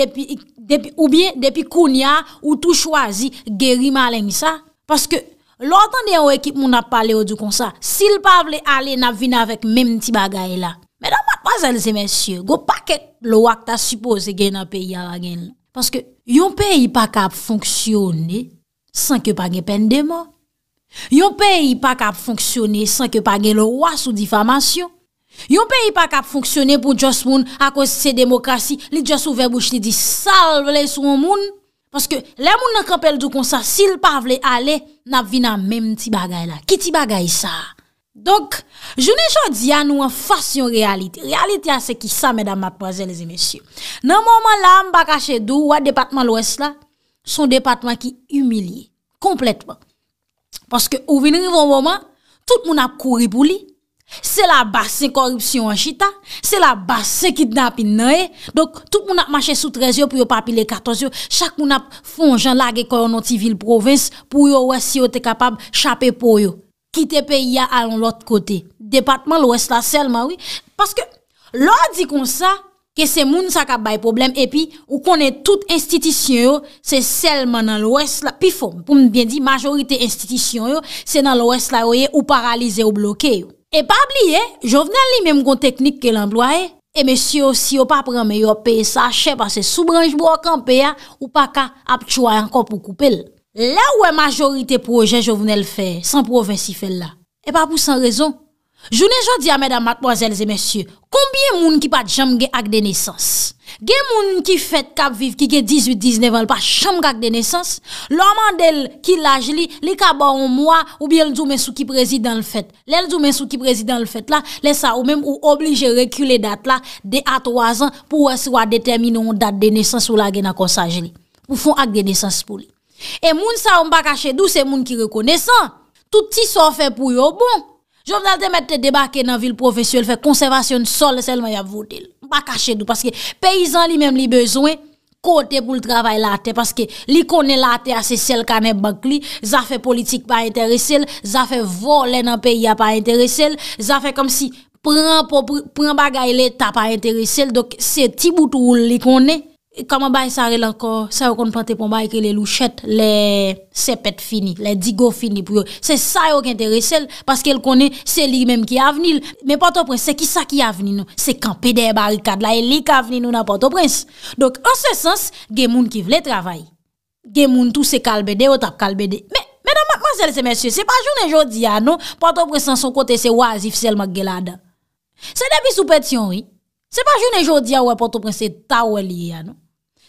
S1: depi koun ya ou tou chwazi geri malen ni sa. Paske lontan de ou ekip moun ap pale ou du kon sa, sil pavle ale nap vina vek menm ti bagay la. Mè nan mat wazal zemensye, go paket lo wak ta suppose gen a peyi a wagen. Paske yon peyi pa kap fonksyone san ke pa gen pendemo. Yon peyi pa kap fonksyone san ke pa gen lo wak sou difamasyon. Yon peyi pa kap fonksyone pou jos moun akos se demokrasi, li jos ouve boujne di salve le sou moun. Paske le moun nan kapel do konsa, sil pa vle ale, nan vina menm ti bagay la. Ki ti bagay sa a? Donk, jounen chan di anou an fasyon realiti. Realiti an se ki sa, mèdam matmazè, lèzè mèsyè. Nan mouman la, m bakache dou, wè depatman lwèz la, son depatman ki humiliè, kompletman. Paske ou vinri voun mouman, tout moun ap kouri pou li, se la basse korupsyon an chita, se la basse kidnap in nèye, non, eh? donk, tout moun ap mache sou trezyon pou yo papile katozyon, chak moun ap fonjan lage koronoti vil provins, pou yo wè si yo te kapab chapè pou yo. Ki te pe ya alon l'ot kote. Depatman l'OES la selman wè. Paske lò di kon sa, ke se moun sa ka bay problem, epi, ou konen tout institisyon yo, se selman nan l'OES la pifon. Poum biye di, majorite institisyon yo, se nan l'OES la wè, ou paralize ou bloke yo. E pa bliye, jo vnen li mèm kon teknik ke l'enblwa e, e mè syo, si yo pa preme yo peye sa, che pa se soubranj bo akampe ya, ou pa ka ap chwa ankon pou koupe lè. Là où est majorité projet je le faire, sans province fait là. Et pas pour sans raison. Je Journée dis à mesdames, mademoiselles et messieurs, combien moun qui pas jam ak de naissance? Gen moun qui fait cap vivre qui gen 18 19 ans pas jam ak de naissance? L'homme d'elle qui l'âge li, li ka bon mois ou bien le sou qui président le fait. L'el doumé sou qui président le fait là, laisse ça ou même ou obligé reculer date là de à 3 ans pour soit déterminer une date de naissance ou la gen akonsaj li. Pour font ak de naissance pour lui. E moun sa ou mba ka chedou, se moun ki rekonesan. Touti sa ou fe pou yo bon. Jom nan te mette te debake nan vil profesyon, fe konservasyon sol sel may ap votel. Mba ka chedou, paske peyizan li menm li bezwen, kote pou l travay late. Paske li konen late ase sel kanen bak li, zafè politik pa interesel, zafè volen an pey ya pa interesel, zafè kom si pren bagay le ta pa interesel, dok se ti boutou ou li konen. E Kama bay sa re lan ko, se yo konpante pon bay ki le louchet, le sepet fini, le digo fini pou yo. Se sa yo ki enterese el, paske el kone, se li menm ki avenil. Me Port-au-Prince, se ki sa ki avenil nou? Se kanpe de barikad la, e li ka avenil nou na Port-au-Prince. Dok, an se sens, gen moun ki vle travay. Gen moun tou se kalbede, o tap kalbede. Me, me dan mansel se mensye, se pa jounen jodi ya nou, Port-au-Prince san son kote se wazif sel mag gela da. Se debi sou pet yon ri. Se pa joun e jodi ya wè Port-au-Prince, se ta wè li ya. Non?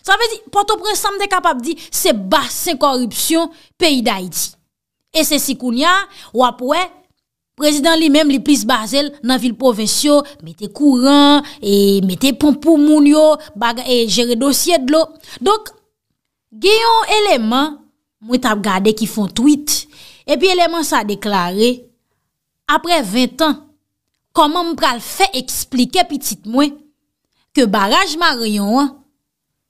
S1: Sa ve di, Port-au-Prince sam de kapap di, se basen korupsyon peyi da iti. E se si koun ya, wè pouè, prezident li mèm li plis bazel nan vil povesyo, mette kouran, e mette pompou moun yo, baga e jere dosyed lo. Dok, geyon eleman, mwen tab gade ki fon tweet, e pi eleman sa deklare, apre 20 an, Koman m pral fè eksplike pitit mwen, ke baraj maryon an,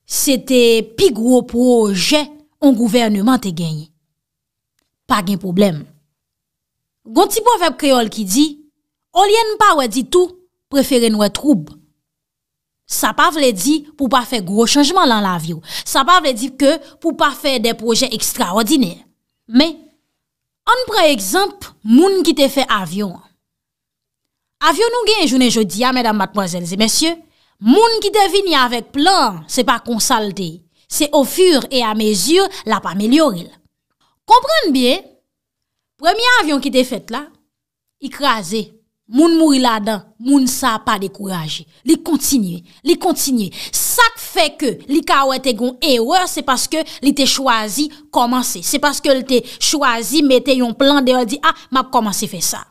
S1: se te pi gro proje an gouvernement te genye. Pa gen problem. Gon ti pou avèp kreol ki di, olyen m pa wè di tou preferen wè troub. Sa pa vle di pou pa fè gro chanjman lan l'avyon. Sa pa vle di pou pa fè de proje ekstraordinè. Men, an pre ekzamp moun ki te fè avyon an, Avyon nou gen jounen jodi ya, mèdam batmwazèl zè mèsyè, moun ki devini avèk plan, se pa konsalte, se ofur e amèzyur la pa amèlyoril. Kompran biè, premi avyon ki te fèt la, ikraze, moun mouri la dan, moun sa pa dekouraje, li kontinye, li kontinye, sak fè ke li kawè te goun ewe, se paske li te chwazi, komanse, se paske li te chwazi, metè yon plan de yon di, a, ah, map komanse fè sa.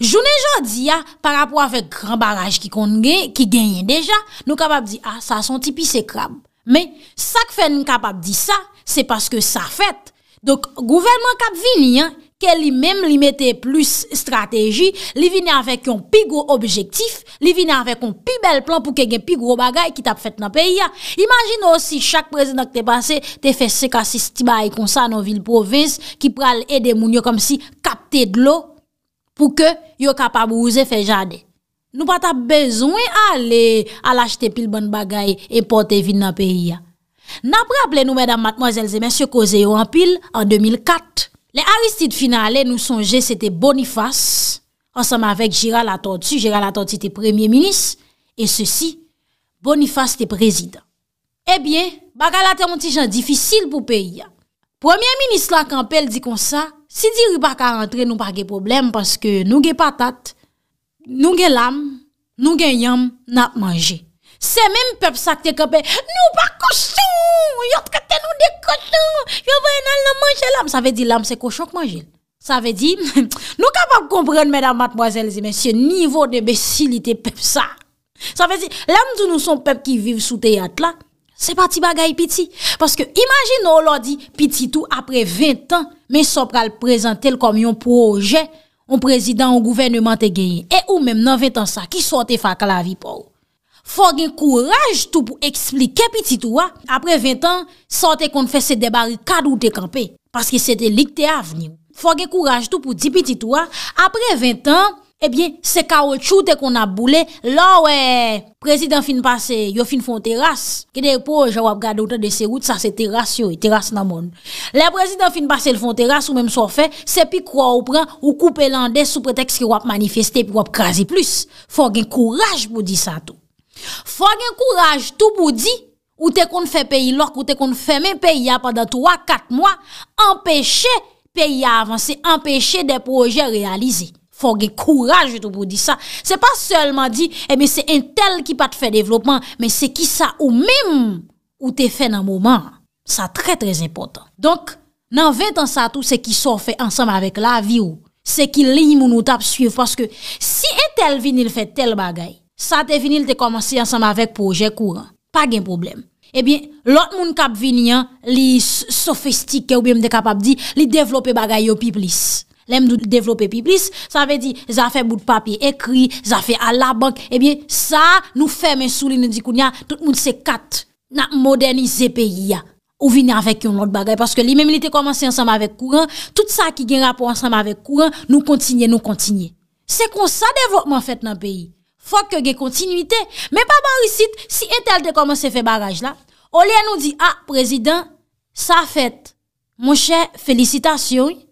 S1: Joun e jan di ya, par apwa vek gran baraj ki kon gen, ki genyen deja, nou kapap di, a, ah, sa son tipi se krab. Me, sa k fe nou kapap di sa, se paske sa fet. Dok, gouvernman kap vini, ke li mem li mette plus strategi, li vini avèk yon pi gro objektif, li vini avèk yon pi bel plan pou ke gen pi gro bagay ki tap fet nan peyi ya. Imagine ou si chak prezident ak te panse, te fese ka si sti bayi konsa nan vil provins, ki pral ede moun yo kom si kapte dlo. pou ke yo kapab ouze fe jade. Nou pata bezwen a le alachete pil bon bagay e pote vin nan periya. Napraple nou, madame, mademoiselles et messieurs, koze yo an pil an 2004. Le aristide final le nou sonje, se te Boniface, ansanman vek Giral Atontu, Giral Atontu te premye minis, e se si Boniface te prezident. Ebyen, bagalate moun ti jan difisil pou periya. Premye minis la kampel di konsa, Si diri pa ka rentre nou pa ge problem Paske nou ge patat Nou ge lam Nou ge yam na manje Se men pep sa ke te kepe Nou pa kousou Yot kate nou de kousou Yon vwen al nan manje lam Sa ve di lam se kousou ke manje Sa ve di [LAUGHS] nou kapap kompren Menam matboazel se men se nivou de besilite pep sa Sa ve di lam di nou son pep Ki vive sou te yat la Se pati bagay piti Paske imajin nou lo di piti tou apre 20 an Men so pra l prezent tel kom yon proje, yon prezident, yon gouvennement te genye. E ou menm nan 20 ansa, ki sote fak la vi pou. Fok gen kouraj tou pou ekspli ke piti tou a. Apre 20 ans, sote kon fese debari kadou de kampe. Paske se te likte avni. Fok gen kouraj tou pou di piti tou a. Apre 20 ans... Ebyen, eh se ka wè chou te kon ap boulè, lò wè, prezident fin pase, yo fin fon teras. Kèder po, jò wè ap gade outan de se wout, sa se teras yoy, teras nan moun. Le prezident fin pase lè fon teras, ou mèm so fè, se pi kwa ou pran, ou koupe landè sou preteks ki wè ap manifeste, pi wè ap krasi plus. Fò gen kouraj pou di sa tout. Fò gen kouraj tout pou di, ou te kon fè peyi lòk, ou te kon fè mè peyi ya padan 3-4 mwa, empèche peyi avanse, empèche de proje realize. Fò gen kouraj joutou pou di sa. Se pa sèlman di, e eh mi se Intel ki pat fè devlopman, men se ki sa ou mèm ou te fè nan mouman, sa trè trè impotant. Donk, nan 20 ansa tou se ki so fè ansam avèk la vi ou, se ki li moun ou tap suiv, paske si Intel vinil fè tel bagay, sa te vinil te komansi ansam avèk pou jè kouran. Pa gen problem. E bi, lot moun kap vinian li sofistike ou bèm de kapap di, li devloppe bagay yo pi plis. Lèm nou devlopè piblis, sa ve di, zafè bout papye ekri, zafè a la bank, ebyen, sa nou fè men sou li nou di kou nyan, tout moun se kat nan modernize peyi ya. Ou vini anvek yon not bagay, paske li men milite komanse ansanm avèk kouran, tout sa ki gen rapo ansanm avèk kouran, nou kontinye, nou kontinye. Se kon sa devlopman fèt nan peyi, fòk ke ge kontinuitè. Men pa barisit, si entel de komanse fè bagaj la, olè nou di, a, ah, prezident, sa fèt, mon chè, felicitasyon,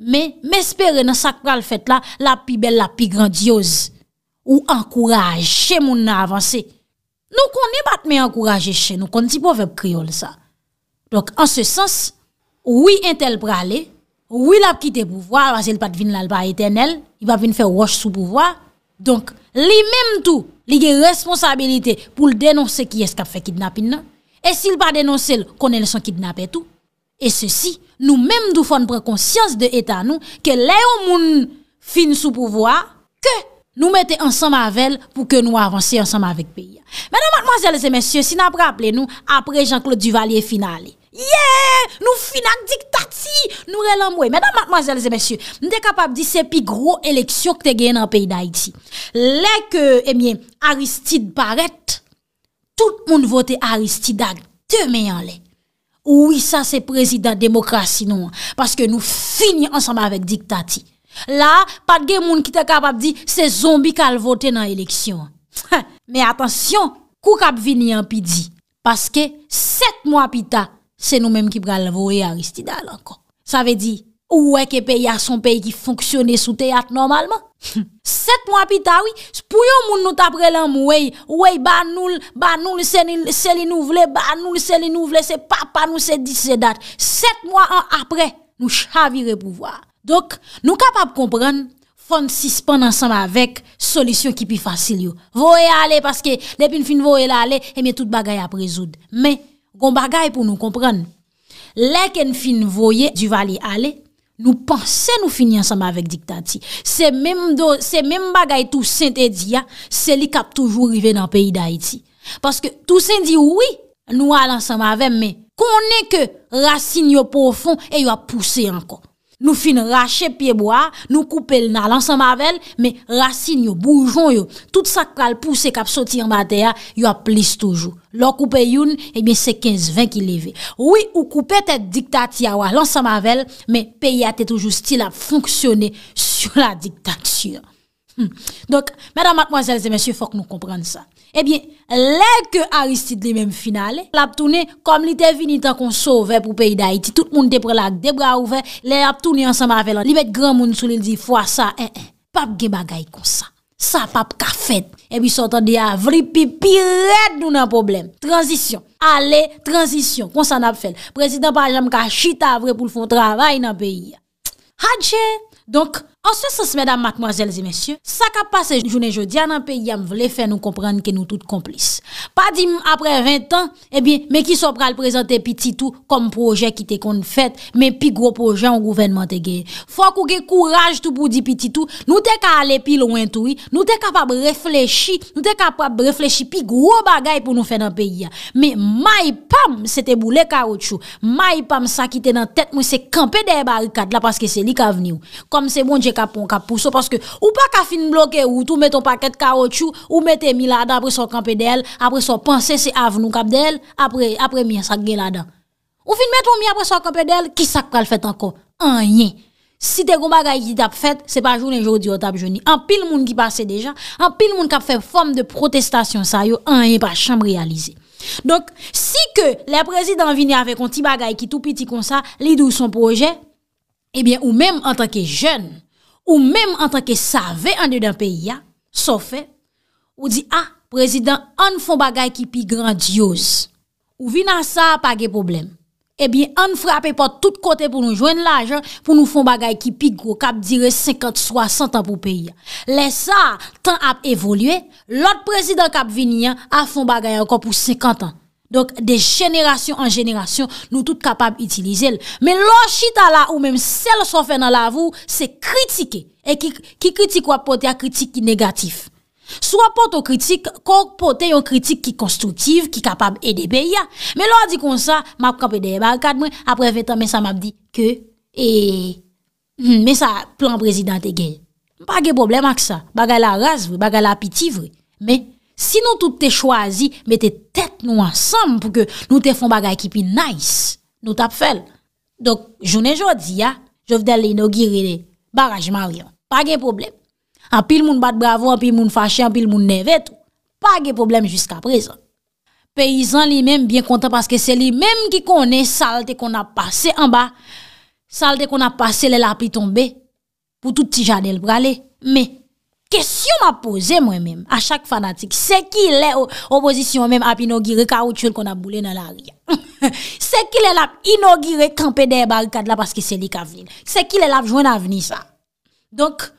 S1: Me, me espere nan sak pral fèt la, la pi bel, la pi grandiyoz. Ou ankouraj, chè moun nan avansè. Nou konè bat me ankourajè chè, nou konè ti pou vep kriol sa. Donc, an se sens, oui entèl pralè, oui la pkite pouvwa, wazèl bat vin lalba etenèl, il bat vin fè wosh sou pouvwa. Donc, li mèm tou, li gen responsabilite pou l denonsè ki eskap fè kidnapin nan. E si l bat denonsè, konè l son kidnap etou. E se si, nou menm dou fon prekonsyans de etan nou ke le ou moun fin sou pouvoi ke nou mette ansanm avel pou ke nou avansi ansanm avik peya. Mèdèm mwazèl zè mèsyè, sin apre aple nou apre Jean-Claude Duvalier finali. Yey! Nou finak diktati! Nou relamwe. Mèdèm mwazèl zè mèsyè, nou de kapab di se pi gro eleksyon k te gen an peyi da iti. Lè ke, emyen, Aristide paret, tout moun vote Aristide ag te menyan lè. Ouwi sa se prezident demokrasi nou an, paske nou fini ansamba avèk diktati. La, pat gen moun ki te kapap di, se zombi kalvote nan eleksyon. Me atensyon, kou kap vini an pi di, paske set mwa pi ta, se nou menm ki pralvore Aristidal an kon. Sa ve di, Ou est-ce que pays a son pays qui fonctionne sous théâtre normalement? [LAUGHS] Sept mois plus tard, oui, pour yon moun nous tapre l'amour, oui, oui, bah nous, bah nous, c'est li nouvelles bah nous, c'est li nouvelles c'est papa nous, c'est 17 c'est date. Sept mois en après, nous le pouvoir. Donc, nous capables de comprendre, fon suspend ensemble avec solution qui plus facile. Voyez aller parce que depuis une fin voyez aller, et bien tout bagaille a résoudre. Mais, gon bagaille pour nous comprendre. Lè ken fin voye, du vali aller Nou panse nou fini ansem avek dikta ti. Se menm bagay tou sen te di ya, seli kap toujou rive nan peyi da iti. Paske tou sen di woui, nou alan ansem avem, men konen ke rasin yo pou fon, e yo ap pousse ankon. nous fin racher pied bois, nous couper le nal ensemble avec mais racine yo, bourgeon tout ça qui pousser cap sortir en il y a plus toujours. L'on coupe youn, eh bien, c'est 15, 20 qui levé. Oui, ou coupe tête dictature, à l'ensemble avec, mais pays a toujours style à fonctionner sur la dictature. Hmm. Donc, mesdames, mademoiselles et messieurs, faut que nous comprenions ça. Ebyen, eh lè ke Aristide li mèm final, lè ap toune kom li te vini ta kon sove pou peyi da iti. Tout moun te prela ak debra ouve, lè ap toune ansema ap felan. Li bet gran moun sou li li di fwa sa, pap ge bagay kon sa, sa pap ka fet. Ebyen, eh sotan di avri pi, pi red nou nan problem. Transisyon, ale, transisyon, kon san ap fel. Prezident Pajam ka chita avri pou l'fond travay nan peyi. Hadje! Anse se se medan matmoazel zi mensyen Sa ka pase jounen jodia nan peyi Am vle fe nou komprende ke nou tout komplis Pa di apre 20 an Ebi me ki so pral prezante pi titou Kom proje ki te kon fet Men pi gro proje an gouvenman te ge Fok ou ke kouraj tout pou di pi titou Nou te ka ale pi louen toui Nou te kapab reflechi Nou te kapab reflechi pi gro bagay pou nou fe nan peyi Men may pam se te boule karoutchou May pam sa ki te nan tet Mwen se kampe de barikat La paske se li ka veni ou Kom se bon di parce que ou pas qu'à fin bloquer ou tout met ton paquet de caoutchouc ou mettez mille après son camper d'elle après son penser c'est avenue cap d'elle après après mien ça là-dedans ou fin mettre ton mi après son camper d'elle qui ça le fait encore rien si t'es gros bagay qui t'a fait c'est pas jour et jour on t'a journée en pile monde qui passe déjà en pile monde qui a fait forme de protestation ça un rien pas chambre réalisé donc si que les présidents viennent avec un petit bagay qui tout petit comme ça Lidou son projet eh bien, ou même en tant que jeune, Ou menm an tanke save an de den eh peyi ya, sofe, ou di a, prezident an fon bagay ki pi grandiyoz. Ou vi nan sa apage problem. Ebi an frape pa tout kote pou nou jwen lajan pou nou fon bagay ki pi gro kap dire 50-60 an pou peyi ya. Le sa, tan ap evolye, lot prezident kap vinian a fon bagay an kon pou 50 an. Donk, de jeneration an jeneration, nou tout kapab itilize el. Men lor chita la ou menm sel so fè nan la avou, se kritike. E ki kritik wap pote a kritik negatif. Sou wap pote o kritik, kon pote yon kritik ki konstruktiv, ki kapab edebe ya. Men lor di kon sa, map kapede e bar kat mwen, apre vetan men sa map di, ke, e, hmm, men sa plan prezident e gen. Mpa ge problem ak sa, baga la raz vre, baga la piti vre, men. Sinon tout te chwazi, mette tet nou ansan pou ke nou te fon bagay ki pi nice. Nou tap fel. Dok, jounen jodi ya, jow vdel li inogiri li barajman riyon. Pa gen problem. An pil moun bat bravo, an pil moun fache, an pil moun nevet. Pa gen problem jiska prezon. Peizan li menm bien kontan paske se li menm ki kone salte kon ap pase an ba. Salte kon ap pase le lapi tombe. Pou tout ti janel brale. Me. Me. Question m'a posé moi-même à chaque fanatique, c'est qui opposition même car inaugurer caoutchouc qu'on a boulé dans la rue. [LAUGHS] c'est qui l'a inauguré camper des barricades là parce que c'est lui qui C'est qui l'a à l'avenir ça. Donc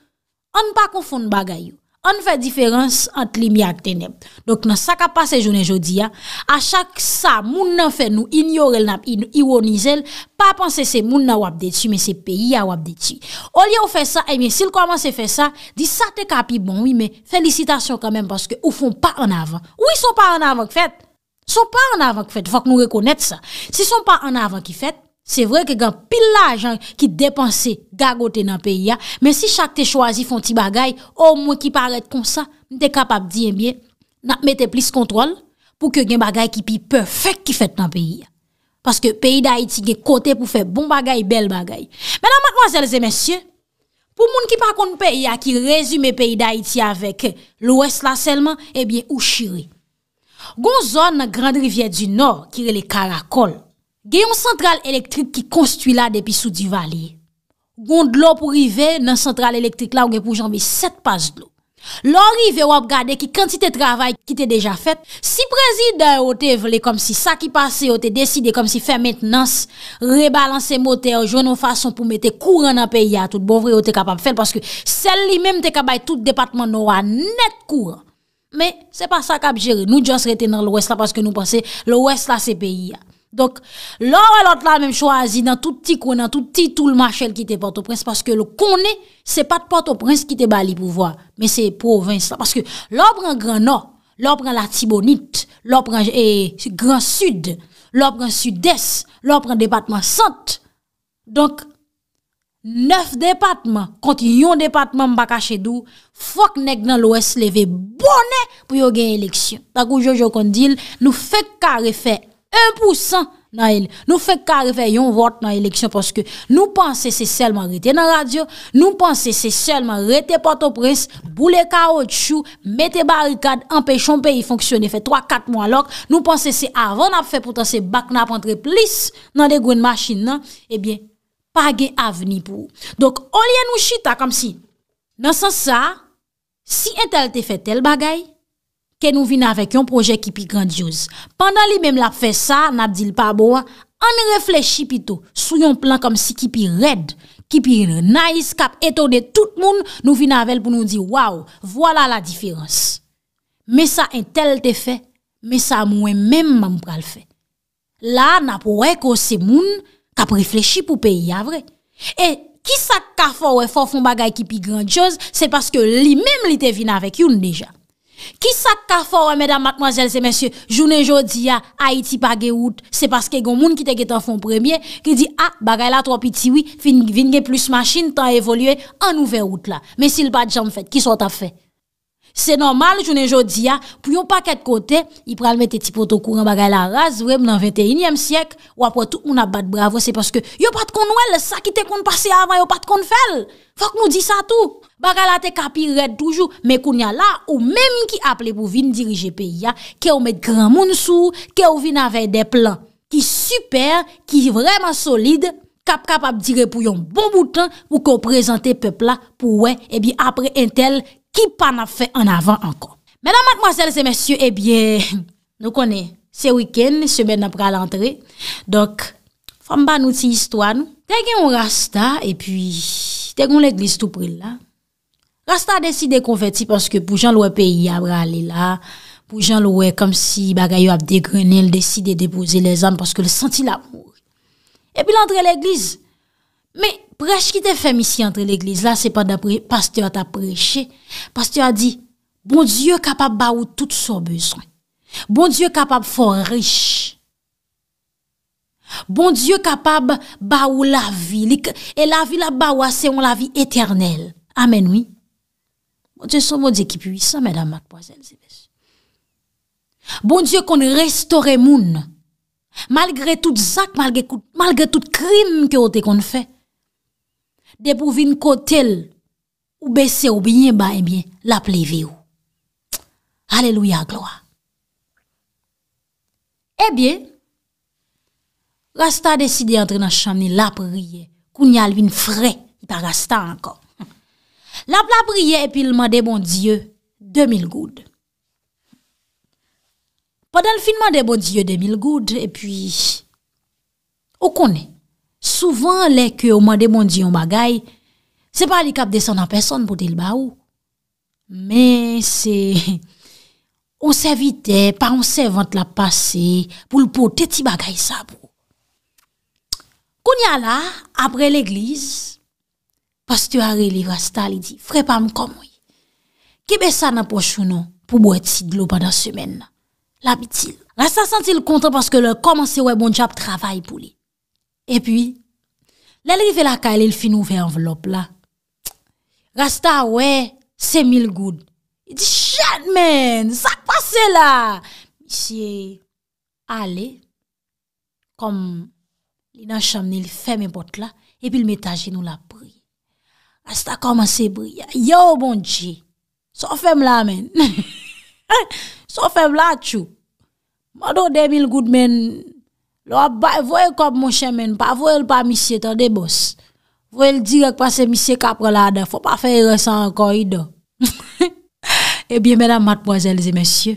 S1: on ne pas confondre bagaille. an fè diferans an tli mi ak teneb. Dok nan sa ka pase jounen jodi ya, a chak sa moun nan fè nou ignorel nan, nou ironizel, pa panse se moun nan wap detu, men se peyi ya wap detu. O li yo fè sa, e men sil komanse fè sa, di sa te kapi, bon oui men, felicitasyon kamen, paske ou fon pa an avan. Ou yi son pa an avan ki fèt? Son pa an avan ki fèt, fòk nou rekonèt sa. Si son pa an avan ki fèt, Se vre ke gen pil la jan ki depanse gagote nan peyi ya, men si chak te chwazi fon ti bagay, ou mwen ki paret kon sa, mwen te kapap diye mwen, nan mette plis kontrol, pou ke gen bagay ki pi pefek ki fet nan peyi ya. Paske peyi da iti gen kote pou fe bon bagay, bel bagay. Men a mankwazelze men sye, pou moun ki pa kon peyi ya ki rezume peyi da iti avek, l'ouest la selman, ebyen ou shire. Gon zon nan grande rivye du nor, kire le karakol, Gen yon sentral elektrik ki konstuit la depi sou di vali Gon dlo pou rive nan sentral elektrik la ou gen pou janbi set pas dlo Lò rive wap gade ki kantite travay ki te deja fèt Si prezidè ou te vle kom si sa ki pase ou te deside kom si fè mentenans Rebalanse motè ou jounou fason pou mete kouran nan peyi ya Tout bovri ou te kapab fèl Paske sel li mem te kabay tout departman nou an net kouran Me se pa sa kap jere Nou djan se reten nan lwes la paske nou panse lwes la se peyi ya Donk, lò wè lòt la mèm chwazi Nan tout ti kwenan, tout ti tout l'machel Ki te porte au prince Paske lò konè, se pat porte au prince Ki te bali pou vwa Mè se province la Paske lò pren Grand Nord Lò pren La Thibonite Lò pren eh, Grand Sud Lò pren Sud-Est Lò pren Depatman Sante Donk, neuf depatman Konti yon depatman mba kachèdou Fok nek nan l'O.S. levè bonè Pou yo genye leksyon Takou Jojo kondil, nou fèk kare fè 1% nan el. Nou fe kar veyon vot nan eleksyon poske nou panse se selman rete nan radyo, nou panse se selman rete patopres, boule kaoutchou, mete barikad, anpechon pe yi fonksyone, fe 3-4 mwan lak, nou panse se avon ap fe potan se bakna ap entre plis nan de gwen masjin nan, ebyen, page avni pou. Dok, olye nou chita kam si, nan san sa, si entel te fe tel bagay, ke nou vina avèk yon projè kipi grandioz. Pandan li mèm l ap fè sa, nap dil pa bo an, an reflechi pito, sou yon plan kom si kipi red, kipi nice, kap etone tout moun, nou vina avèl pou nou di, waw, wala la difirans. Mè sa entel te fè, mè sa mwen mèm mèm pral fè. La, nap wèk o se moun, kap reflechi pou pe yavre. E, ki sa ka fò wè fò fon bagay kipi grandioz, se paske li mèm li te vina avèk yon deja. Qui ça fait, fort, eh, mesdames, mademoiselles et messieurs, journée jodi à Haïti pas de route, c'est parce que gon moun qui te gen en fond premier, qui dit, ah, bagay la trop petit, oui, fin, vin plus machine, t'as évolué, en ouvert route là. Mais s'il pas de jam fait, qui sont à fait? Se normal, jounen jodi ya, pou yon paket kote, yi pral mette ti poto kouren bagay la raz, vwèm nan 21e siyek, wapwa tout moun ap bat bravo, se paske yon pat kon wèl, sa ki te kon pase avan, yon pat kon fel. Fok nou di sa tout. Bagay la te kapi red toujou, men koun ya la, ou menm ki aple pou vin dirije pe ya, ke ou mette gran moun sou, ke ou vin avèy de plan, ki super, ki vreman solide, kap kap ap dire pou yon bon boutan, pou kon prezante pepla, pou wè, ebi apre entel, Ki pa na fè an avan ankon. Mèdame, mademoiselles et messieurs, nou konè, se wikèn, semen apra l'antré, dok, fèm ban nou ti histwa nou. Tèkè yon rasta, et pi, tèkè yon l'eglise tout pril la, rasta deside kon fèti, pòske pou jan louè peyi yabra lè la, pou jan louè kom si bagayou ap degrenè, lè deside depose les an, pòske lè senti l'amour. Et pi l'antré l'eglise, mè, prêche qui te fait ici entre l'église là, c'est pas d'après pasteur t'a prêché. Pasteur a dit, bon Dieu capable de tout son besoin. Bon Dieu capable fort riche. Bon Dieu capable de la vie. Et la vie là ou c'est la vie éternelle. Amen, oui. Bon Dieu, son mon Dieu qui puissant, madame, mademoiselles Bon Dieu qu'on restaure moun. Malgré tout ça, malgré, malgré tout crime que on fait. Depou vin kotel ou bese ou binyen ba, ebyen, eh la plevi ou. Aleluya gloa. Ebyen, eh rasta deside entrenan chan ni la priye, kou nyal vin fre, pa rasta ankon. La priye epilman de bon dieu 2000 goud. Padal finman de bon dieu 2000 goud, epi, ou konen? Souvan le ke ouman demondi yon bagay, se pa li kap desan an person pou tel ba ou. Men se, ou se vite, pa ou se vante la pase pou l pou teti bagay sa pou. Koun ya la, apre l'eglise, pastyoare li rasta li di, frepam kom woy. Kibe sa nan pochounan pou bo eti dlo padan semen nan. La bitil, rasta sentil kontan paske lor koman se woy bon jab travay pou li. Et puis, l'arrivée la calle, il finit ouvert enveloppe là. Rasta, ouais, c'est mille good, Il dit, shit, man, ça passe là. Monsieur, allez, comme il dans chambre, il ferme bottes là, et puis il met nous la prier. Rasta commence à briller. Yo, bon Dieu, ça fait là, man. [LAUGHS] ça fait là, tchou. Mado 2000 good man. Do ap baye, voye l kop moun chèmen, pa voye l pa misye tan debos. Voye l direk pa se misye kapre la da, fò pa fè y resan akon y do. [LAUGHS] E biye menam matmwazèl zè mèsyè,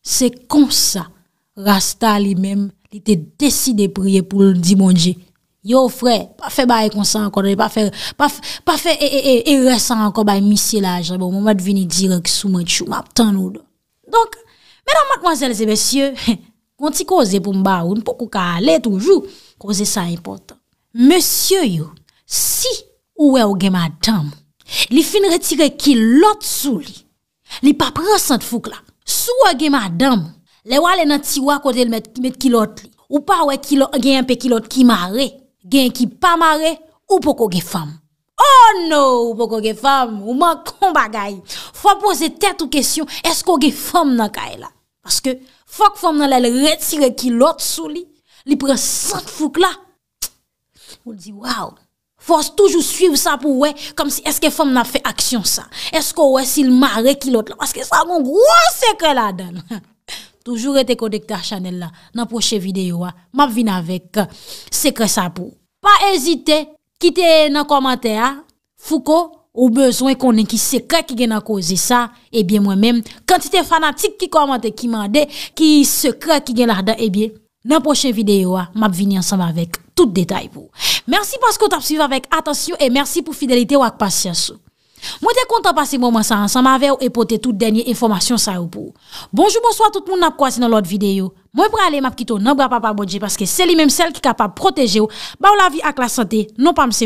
S1: se konsa rasta li mèm li te desi de priye pou di moun dje. Yo frè, pa fè baye konsan akon, pa fè y resan akon baye misye la, jè bon, moun mwen vini direk sou mwen chou, mwen ap tan nou do. Donk, menam matmwazèl zè mèsyè, he, [LAUGHS] Konti koze pou mba ou, npo kou ka ale toujou, koze sa impotant. Monsye yo, si ouwe ouge madam, li fin retire kilot sou li, li pa prensan tfouk la, sou ouge madam, le wale nan tiwa kote met kilot li, ou pa ouwe gen yon pe kilot ki mare, gen ki pa mare, oupo kouge fam. Oh no, oupo kouge fam, ouman kon bagay. Fwa pose tet ou kesyon, esko kouge fam nan kaela? Paske, Fok femme nan elle retire qui l'autre sous lui, li prend 100 fouk là. On dit waouh. Faut toujours suivre ça pour ouais comme si est-ce que femme n'a fait action ça. Est-ce que ouais s'il marre qui l'autre parce que ça mon gros secret là-dedans. [LAUGHS] toujours été connecté à Chanel là dans prochaine vidéo hein. m'a venir avec euh, secret ça pour. Pas hésiter, quittez dans commentaire hein. Foucault ou bezwen konen ki se kre ki gen a kozi sa, ebyen eh mwen men, kantite fanatik ki komante ki mande, ki se kre ki gen eh larda, ebyen nan poche videyo a, ah, map vini ansanm avek, tout detay pou. Mersi paske ou tap suiv avek, atansyon, e mersi pou fidelite ou ak pasyansou. Mwen te kontan pasi mwen sa ansanm avek, ou epote tout denye informasyon sa ou pou. Bonjou, bonsoy, tout moun nap kwa si nan lot videyo. Mwen pre ale map kito, nan bra pa pa bonje, paske se li menm sel ki kapab proteje ou, ba ou la vi ak la sante, non pa mse